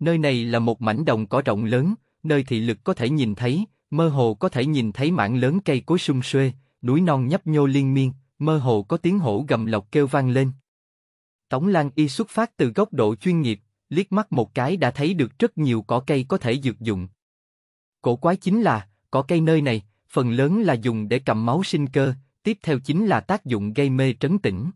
Nơi này là một mảnh đồng cỏ rộng lớn, nơi thị lực có thể nhìn thấy, mơ hồ có thể nhìn thấy mảng lớn cây cối sum xuê, núi non nhấp nhô liên miên, mơ hồ có tiếng hổ gầm lộc kêu vang lên. Tống Lan Y xuất phát từ góc độ chuyên nghiệp, liếc mắt một cái đã thấy được rất nhiều cỏ cây có thể dược dụng. Cổ quái chính là, cỏ cây nơi này, phần lớn là dùng để cầm máu sinh cơ, tiếp theo chính là tác dụng gây mê trấn tĩnh.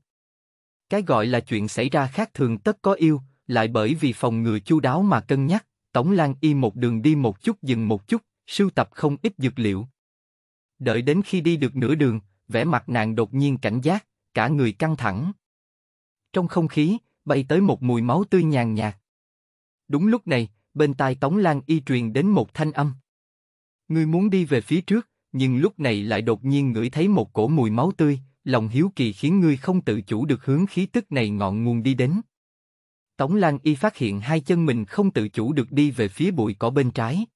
Cái gọi là chuyện xảy ra khác thường tất có yêu, lại bởi vì phòng ngừa chu đáo mà cân nhắc, Tống Lan Y một đường đi một chút dừng một chút, sưu tập không ít dược liệu, Đợi đến khi đi được nửa đường, vẻ mặt nàng đột nhiên cảnh giác, cả người căng thẳng. Trong không khí, bay tới một mùi máu tươi nhàn nhạt. Đúng lúc này, bên tai Tống Lan y truyền đến một thanh âm. Ngươi muốn đi về phía trước, nhưng lúc này lại đột nhiên ngửi thấy một cổ mùi máu tươi, lòng hiếu kỳ khiến ngươi không tự chủ được hướng khí tức này ngọn nguồn đi đến. Tống Lan y phát hiện hai chân mình không tự chủ được đi về phía bụi cỏ bên trái.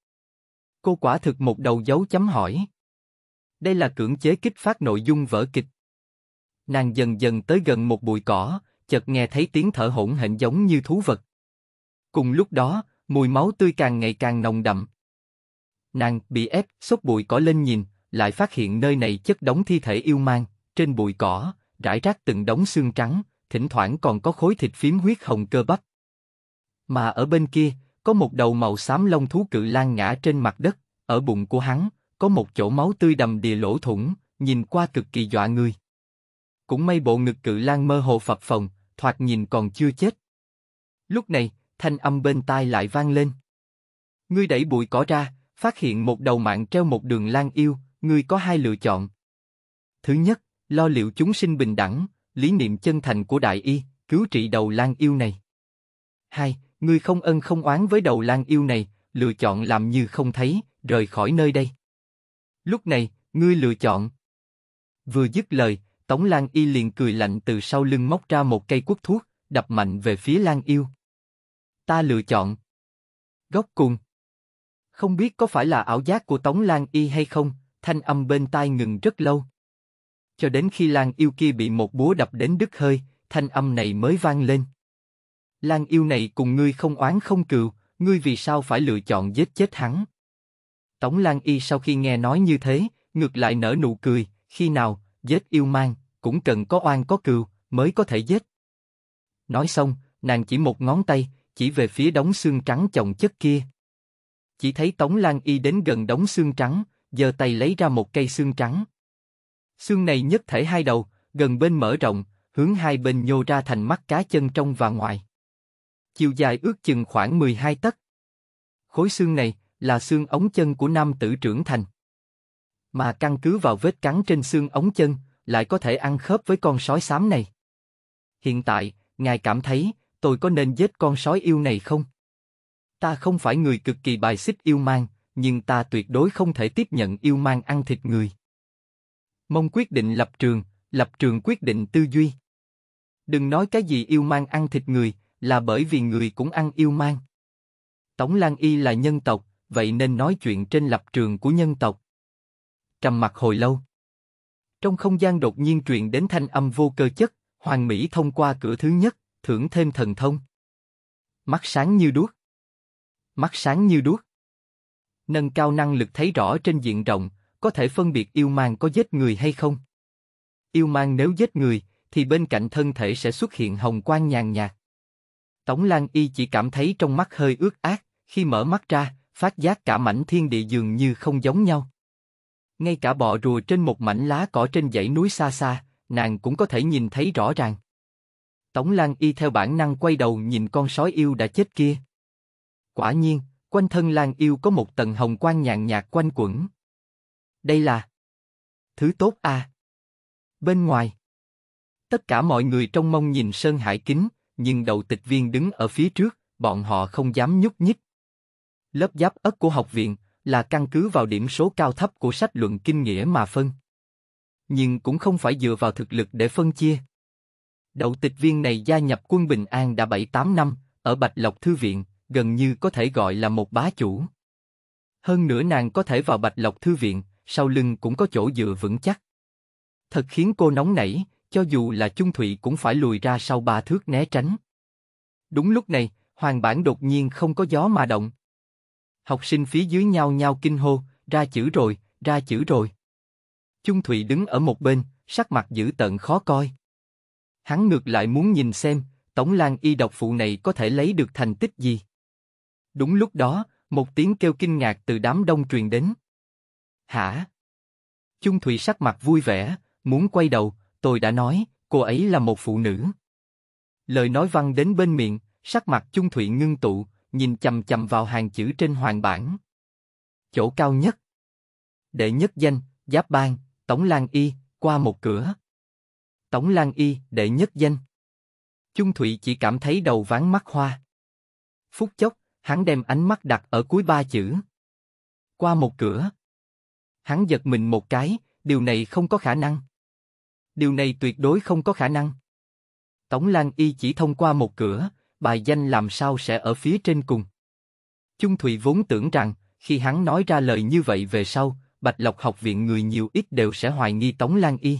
Cô quả thực một đầu dấu chấm hỏi. Đây là cưỡng chế kích phát nội dung vở kịch. Nàng dần dần tới gần một bụi cỏ, chợt nghe thấy tiếng thở hỗn hển giống như thú vật. Cùng lúc đó, mùi máu tươi càng ngày càng nồng đậm. Nàng bị ép xốc bụi cỏ lên nhìn, lại phát hiện nơi này chất đống thi thể yêu mang, trên bụi cỏ, rải rác từng đống xương trắng, thỉnh thoảng còn có khối thịt phím huyết hồng cơ bắp. Mà ở bên kia, có một đầu màu xám lông thú cự lang ngã trên mặt đất, ở bụng của hắn có một chỗ máu tươi đầm đìa lỗ thủng, nhìn qua cực kỳ dọa người. Cũng may bộ ngực cự lan mơ hồ phập phồng, thoạt nhìn còn chưa chết. Lúc này, thanh âm bên tai lại vang lên. Ngươi đẩy bụi cỏ ra, phát hiện một đầu mạng treo một đường lan yêu, ngươi có hai lựa chọn. Thứ nhất, lo liệu chúng sinh bình đẳng, lý niệm chân thành của đại y, cứu trị đầu lan yêu này. Hai, ngươi không ân không oán với đầu lan yêu này, lựa chọn làm như không thấy, rời khỏi nơi đây. Lúc này, ngươi lựa chọn. Vừa dứt lời, Tống Lan Y liền cười lạnh từ sau lưng móc ra một cây quất thuốc, đập mạnh về phía Lan Yêu. Ta lựa chọn. Góc cùng. Không biết có phải là ảo giác của Tống Lan Y hay không, thanh âm bên tai ngừng rất lâu. Cho đến khi Lan Yêu kia bị một búa đập đến đứt hơi, thanh âm này mới vang lên. Lan Yêu này cùng ngươi không oán không cừu, ngươi vì sao phải lựa chọn giết chết hắn? Tống Lan Y sau khi nghe nói như thế, ngược lại nở nụ cười, khi nào, giết yêu mang, cũng cần có oan có cừu, mới có thể giết. Nói xong, nàng chỉ một ngón tay, chỉ về phía đống xương trắng chồng chất kia. Chỉ thấy Tống Lan Y đến gần đống xương trắng, giơ tay lấy ra một cây xương trắng. Xương này nhất thể hai đầu, gần bên mở rộng, hướng hai bên nhô ra thành mắt cá chân trong và ngoài. Chiều dài ước chừng khoảng 12 tấc. Khối xương này, là xương ống chân của nam tử trưởng thành. Mà căn cứ vào vết cắn trên xương ống chân, lại có thể ăn khớp với con sói xám này. Hiện tại, ngài cảm thấy, tôi có nên giết con sói yêu này không? Ta không phải người cực kỳ bài xích yêu mang, nhưng ta tuyệt đối không thể tiếp nhận yêu mang ăn thịt người. Mong quyết định lập trường, lập trường quyết định tư duy. Đừng nói cái gì yêu mang ăn thịt người, là bởi vì người cũng ăn yêu mang. Tổng Lan Y là nhân tộc, vậy nên nói chuyện trên lập trường của nhân tộc. Trầm mặt hồi lâu. Trong không gian đột nhiên truyền đến thanh âm vô cơ chất, Hoàng Mỹ thông qua cửa thứ nhất, thưởng thêm thần thông. Mắt sáng như đuốc. Mắt sáng như đuốc. Nâng cao năng lực thấy rõ trên diện rộng, có thể phân biệt yêu mang có giết người hay không. Yêu mang nếu giết người, thì bên cạnh thân thể sẽ xuất hiện hồng quang nhàn nhạt. Tống Lan Y chỉ cảm thấy trong mắt hơi ướt át, khi mở mắt ra, phát giác cả mảnh thiên địa dường như không giống nhau. Ngay cả bọ rùa trên một mảnh lá cỏ trên dãy núi xa xa, nàng cũng có thể nhìn thấy rõ ràng. Tống Lan Y theo bản năng quay đầu nhìn con sói yêu đã chết kia. Quả nhiên, quanh thân Lan Yêu có một tầng hồng quang nhàn nhạt quanh quẩn. Đây là thứ tốt à. Bên ngoài, tất cả mọi người trong mông nhìn Sơn Hải Kính, nhưng đầu tịch viên đứng ở phía trước, bọn họ không dám nhúc nhích. Lớp giáp ất của học viện là căn cứ vào điểm số cao thấp của sách luận kinh nghĩa mà phân. Nhưng cũng không phải dựa vào thực lực để phân chia. Đậu tịch viên này gia nhập quân Bình An đã 7-8 năm, ở Bạch Lộc Thư Viện, gần như có thể gọi là một bá chủ. Hơn nữa nàng có thể vào Bạch Lộc Thư Viện, sau lưng cũng có chỗ dựa vững chắc. Thật khiến cô nóng nảy, cho dù là Chung Thụy cũng phải lùi ra sau ba thước né tránh. Đúng lúc này, hoàng bản đột nhiên không có gió mà động. Học sinh phía dưới nhau nhao kinh hô, ra chữ rồi, ra chữ rồi. Chung Thụy đứng ở một bên, sắc mặt dữ tận khó coi. Hắn ngược lại muốn nhìn xem, Tổng Lan y độc phụ này có thể lấy được thành tích gì. Đúng lúc đó, một tiếng kêu kinh ngạc từ đám đông truyền đến. Hả? Chung Thụy sắc mặt vui vẻ, muốn quay đầu, tôi đã nói, cô ấy là một phụ nữ. Lời nói văng đến bên miệng, sắc mặt Chung Thụy ngưng tụ, nhìn chầm chầm vào hàng chữ trên hoàng bản Chỗ cao nhất. Đệ nhất danh, Giáp Bang, Tống Lan Y, qua một cửa. Tống Lan Y, đệ nhất danh. Chung Thụy chỉ cảm thấy đầu ván mắt hoa. Phút chốc, hắn đem ánh mắt đặt ở cuối ba chữ. Qua một cửa. Hắn giật mình một cái, điều này không có khả năng. Điều này tuyệt đối không có khả năng. Tống Lan Y chỉ thông qua một cửa, bài danh làm sao sẽ ở phía trên cùng. Chung Thụy vốn tưởng rằng, khi hắn nói ra lời như vậy về sau, Bạch Lộc học viện người nhiều ít đều sẽ hoài nghi Tống Lan Y.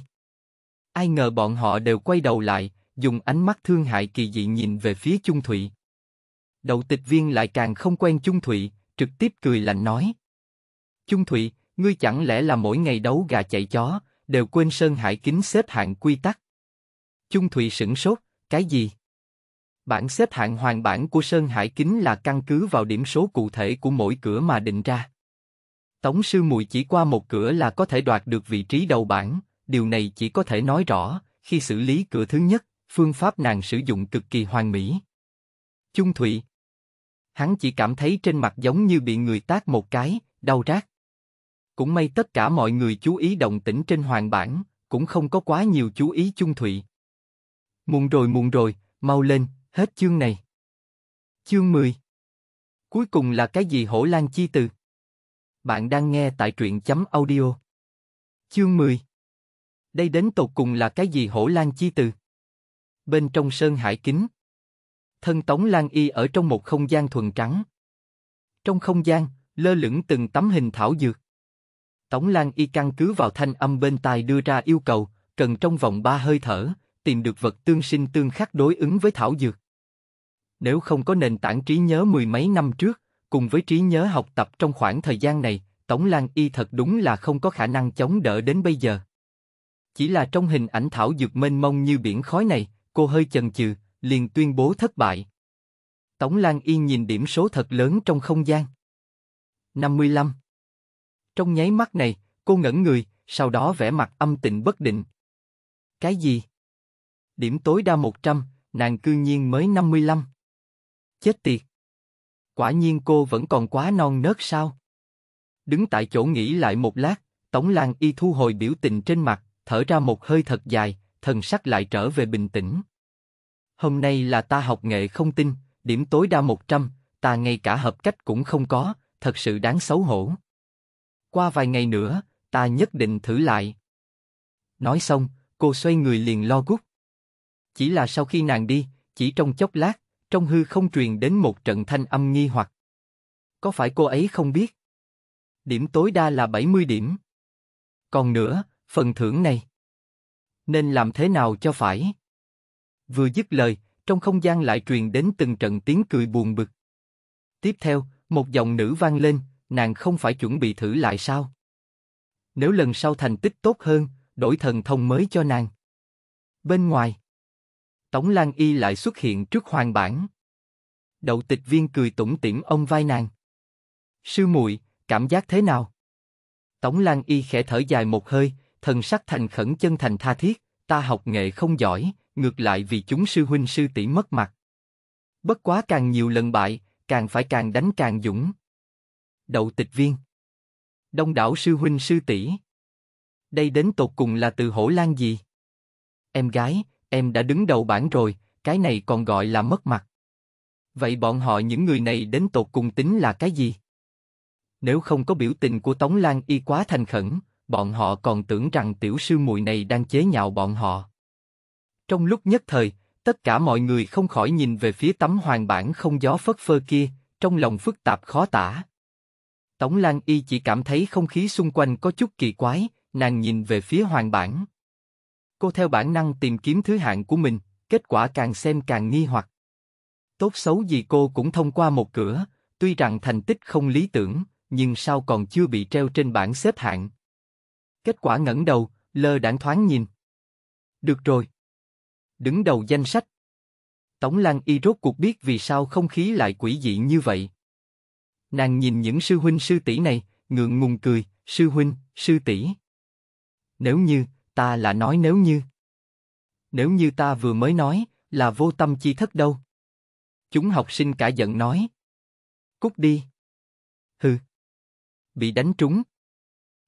Ai ngờ bọn họ đều quay đầu lại, dùng ánh mắt thương hại kỳ dị nhìn về phía Chung Thụy. Đậu tịch viên lại càng không quen Chung Thụy, trực tiếp cười lạnh nói. Chung Thụy, ngươi chẳng lẽ là mỗi ngày đấu gà chạy chó, đều quên Sơn Hải Kính xếp hạng quy tắc. Chung Thụy sửng sốt, cái gì? bản xếp hạng hoàng bản của Sơn Hải Kính là căn cứ vào điểm số cụ thể của mỗi cửa mà định ra. Tống sư mùi chỉ qua một cửa là có thể đoạt được vị trí đầu bảng, điều này chỉ có thể nói rõ, khi xử lý cửa thứ nhất, phương pháp nàng sử dụng cực kỳ hoàn mỹ. Chung Thụy Hắn chỉ cảm thấy trên mặt giống như bị người tác một cái, đau rát. Cũng may tất cả mọi người chú ý động tĩnh trên hoàng bản cũng không có quá nhiều chú ý Chung Thụy. Muộn rồi muộn rồi, mau lên, Hết chương này. Chương 10 Cuối cùng là cái gì hổ lan chi từ? Bạn đang nghe tại truyện chấm audio. Chương 10 Đây đến tột cùng là cái gì hổ lan chi từ? Bên trong sơn hải kính. Thân Tống Lan Y ở trong một không gian thuần trắng. Trong không gian, lơ lửng từng tấm hình thảo dược. Tống Lan Y căn cứ vào thanh âm bên tai đưa ra yêu cầu, cần trong vòng ba hơi thở, tìm được vật tương sinh tương khắc đối ứng với thảo dược nếu không có nền tảng trí nhớ mười mấy năm trước, cùng với trí nhớ học tập trong khoảng thời gian này, Tống Lan Y thật đúng là không có khả năng chống đỡ đến bây giờ. Chỉ là trong hình ảnh thảo dược mênh mông như biển khói này, cô hơi chần chừ, liền tuyên bố thất bại. Tống Lan Y nhìn điểm số thật lớn trong không gian. 55 Trong nháy mắt này, cô ngẩn người, sau đó vẻ mặt âm tịnh bất định. Cái gì? Điểm tối đa 100, nàng cư nhiên mới 55. Chết tiệt! Quả nhiên cô vẫn còn quá non nớt sao? Đứng tại chỗ nghĩ lại một lát, Tống Lan Y thu hồi biểu tình trên mặt, thở ra một hơi thật dài, thần sắc lại trở về bình tĩnh. Hôm nay là ta học nghệ không tin, điểm tối đa 100, ta ngay cả hợp cách cũng không có, thật sự đáng xấu hổ. Qua vài ngày nữa, ta nhất định thử lại. Nói xong, cô xoay người liền lo gút. Chỉ là sau khi nàng đi, chỉ trong chốc lát, trong hư không truyền đến một trận thanh âm nghi hoặc. Có phải cô ấy không biết? Điểm tối đa là 70 điểm. Còn nữa, phần thưởng này. Nên làm thế nào cho phải? Vừa dứt lời, trong không gian lại truyền đến từng trận tiếng cười buồn bực. Tiếp theo, một giọng nữ vang lên, nàng không phải chuẩn bị thử lại sao? Nếu lần sau thành tích tốt hơn, đổi thần thông mới cho nàng. Bên ngoài, Tống Lan Y lại xuất hiện trước hoàng bản. Đậu tịch viên cười tủm tỉm ông vai nàng. Sư muội, cảm giác thế nào? Tống Lan Y khẽ thở dài một hơi, thần sắc thành khẩn chân thành tha thiết, ta học nghệ không giỏi, ngược lại vì chúng sư huynh sư tỷ mất mặt. Bất quá càng nhiều lần bại, càng phải càng đánh càng dũng. Đậu tịch viên Đông đảo sư huynh sư tỷ Đây đến tột cùng là từ hổ lan gì? Em gái, em đã đứng đầu bảng rồi, cái này còn gọi là mất mặt. Vậy bọn họ những người này đến tột cùng tính là cái gì? Nếu không có biểu tình của Tống Lan y quá thành khẩn, bọn họ còn tưởng rằng tiểu sư muội này đang chế nhạo bọn họ. Trong lúc nhất thời, tất cả mọi người không khỏi nhìn về phía tấm hoàng bản không gió phất phơ kia, trong lòng phức tạp khó tả. Tống Lan Y chỉ cảm thấy không khí xung quanh có chút kỳ quái, nàng nhìn về phía hoàng bản. Cô theo bản năng tìm kiếm thứ hạng của mình, kết quả càng xem càng nghi hoặc. Tốt xấu gì cô cũng thông qua một cửa, tuy rằng thành tích không lý tưởng, nhưng sao còn chưa bị treo trên bảng xếp hạng. Kết quả ngẩng đầu, lơ đãng thoáng nhìn. Được rồi. Đứng đầu danh sách. Tống Lan Y rốt cuộc biết vì sao không khí lại quỷ dị như vậy. Nàng nhìn những sư huynh sư tỷ này, ngượng ngùng cười, sư huynh, sư tỷ. Nếu như, ta là nói nếu như. Nếu như ta vừa mới nói, là vô tâm chi thất đâu. Chúng học sinh cả giận nói. Cút đi. Hừ. Bị đánh trúng.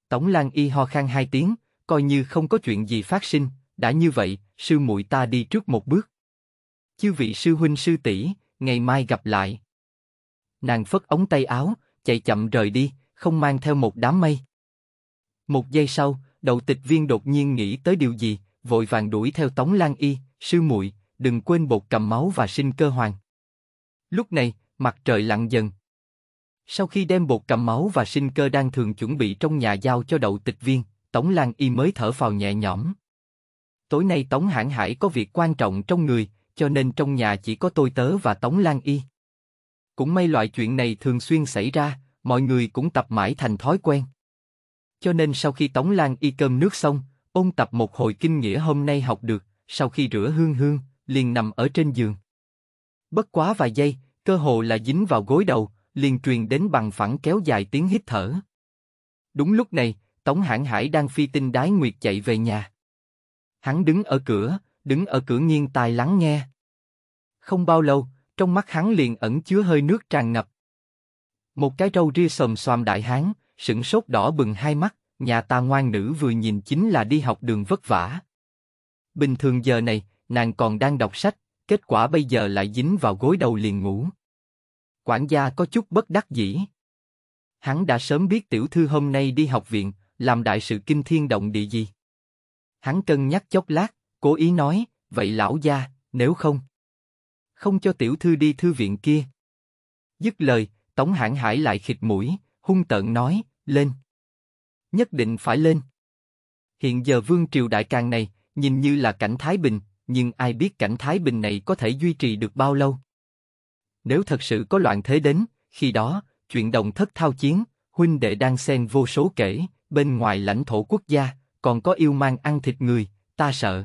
Tống Lan Y ho khan hai tiếng, coi như không có chuyện gì phát sinh, đã như vậy, sư muội ta đi trước một bước. Chư vị sư huynh sư tỷ, ngày mai gặp lại. Nàng phất ống tay áo, chạy chậm rời đi, không mang theo một đám mây. Một giây sau, đầu tịch viên đột nhiên nghĩ tới điều gì, vội vàng đuổi theo Tống Lan Y, sư muội, đừng quên bột cầm máu và sinh cơ hoàng. Lúc này, mặt trời lặng dần. Sau khi đem bột cầm máu và sinh cơ đang thường chuẩn bị trong nhà giao cho đầu tịch viên, Tống Lan Y mới thở phào nhẹ nhõm. Tối nay Tống Hãn Hải có việc quan trọng trong người, cho nên trong nhà chỉ có tôi tớ và Tống Lan Y. Cũng may loại chuyện này thường xuyên xảy ra, mọi người cũng tập mãi thành thói quen. Cho nên sau khi Tống Lan y cơm nước xong, ôn tập một hồi kinh nghĩa hôm nay học được, sau khi rửa hương hương, liền nằm ở trên giường. Bất quá vài giây, cơ hồ là dính vào gối đầu, liền truyền đến bằng phẳng kéo dài tiếng hít thở. Đúng lúc này, Tống Hãn Hải đang phi tinh đái nguyệt chạy về nhà. Hắn đứng ở cửa, đứng ở cửa nghiêng tai lắng nghe. Không bao lâu, trong mắt hắn liền ẩn chứa hơi nước tràn ngập. Một cái râu ria xồm xoàm đại hán, sững sốt đỏ bừng hai mắt, nhà ta ngoan nữ vừa nhìn chính là đi học đường vất vả. Bình thường giờ này, nàng còn đang đọc sách, kết quả bây giờ lại dính vào gối đầu liền ngủ. Quản gia có chút bất đắc dĩ. Hắn đã sớm biết tiểu thư hôm nay đi học viện, làm đại sự kinh thiên động địa gì. Hắn cân nhắc chốc lát, cố ý nói, vậy lão gia, nếu không, không cho tiểu thư đi thư viện kia. Dứt lời, Tống Hãn Hải lại khịt mũi, hung tợn nói, lên. Nhất định phải lên. Hiện giờ vương triều đại càng này, nhìn như là cảnh Thái Bình, nhưng ai biết cảnh Thái Bình này có thể duy trì được bao lâu. Nếu thật sự có loạn thế đến, khi đó, chuyện đồng thất thao chiến, huynh đệ đang xen vô số kể, bên ngoài lãnh thổ quốc gia, còn có yêu mang ăn thịt người, ta sợ.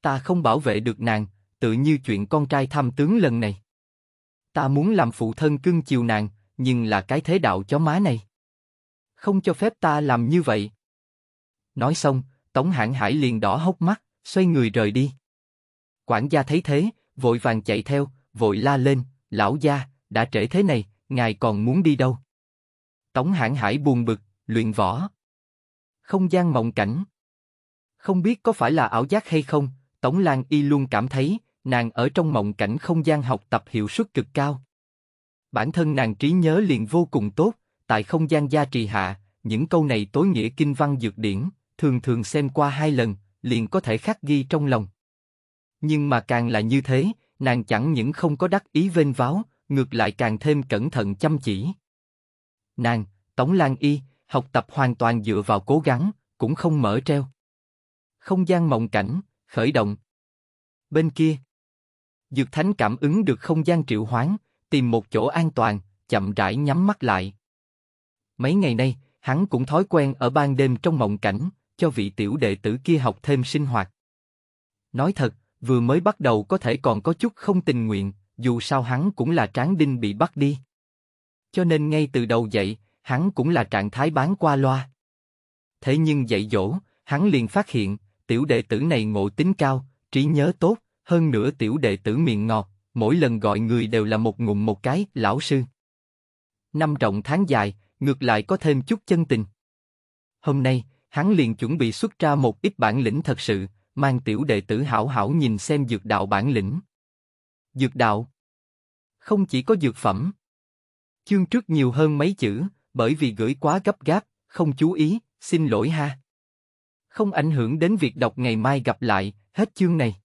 Ta không bảo vệ được nàng, tự như chuyện con trai tham tướng lần này. Ta muốn làm phụ thân cưng chiều nàng, nhưng là cái thế đạo chó má này. Không cho phép ta làm như vậy. Nói xong, Tống Hãn Hải liền đỏ hốc mắt, xoay người rời đi. Quản gia thấy thế, vội vàng chạy theo, vội la lên, lão gia, đã trễ thế này, ngài còn muốn đi đâu? Tống Hãn Hải buồn bực, luyện võ. Không gian mộng cảnh. Không biết có phải là ảo giác hay không, Tống Lan Y luôn cảm thấy, nàng ở trong mộng cảnh không gian học tập hiệu suất cực cao. Bản thân nàng trí nhớ liền vô cùng tốt, tại không gian gia trì hạ, những câu này tối nghĩa kinh văn dược điển, thường thường xem qua hai lần, liền có thể khắc ghi trong lòng. Nhưng mà càng là như thế, nàng chẳng những không có đắc ý vênh váo, ngược lại càng thêm cẩn thận chăm chỉ. Nàng, Tống Lan Y, học tập hoàn toàn dựa vào cố gắng, cũng không mở treo. Không gian mộng cảnh, khởi động. Bên kia, Dược Thánh cảm ứng được không gian triệu hoán, tìm một chỗ an toàn, chậm rãi nhắm mắt lại. Mấy ngày nay, hắn cũng thói quen ở ban đêm trong mộng cảnh, cho vị tiểu đệ tử kia học thêm sinh hoạt. Nói thật, vừa mới bắt đầu có thể còn có chút không tình nguyện, dù sao hắn cũng là tráng đinh bị bắt đi. Cho nên ngay từ đầu dậy, hắn cũng là trạng thái bán qua loa. Thế nhưng dậy dỗ, hắn liền phát hiện, tiểu đệ tử này ngộ tính cao, trí nhớ tốt, hơn nữa tiểu đệ tử miệng ngọt, mỗi lần gọi người đều là một ngụm một cái, lão sư. Năm trọng tháng dài, ngược lại có thêm chút chân tình. Hôm nay, hắn liền chuẩn bị xuất ra một ít bản lĩnh thật sự, mang tiểu đệ tử hảo hảo nhìn xem dược đạo bản lĩnh. Dược đạo Không chỉ có dược phẩm. Chương trước nhiều hơn mấy chữ, bởi vì gửi quá gấp gáp, không chú ý, xin lỗi ha. Không ảnh hưởng đến việc đọc ngày mai gặp lại, hết chương này.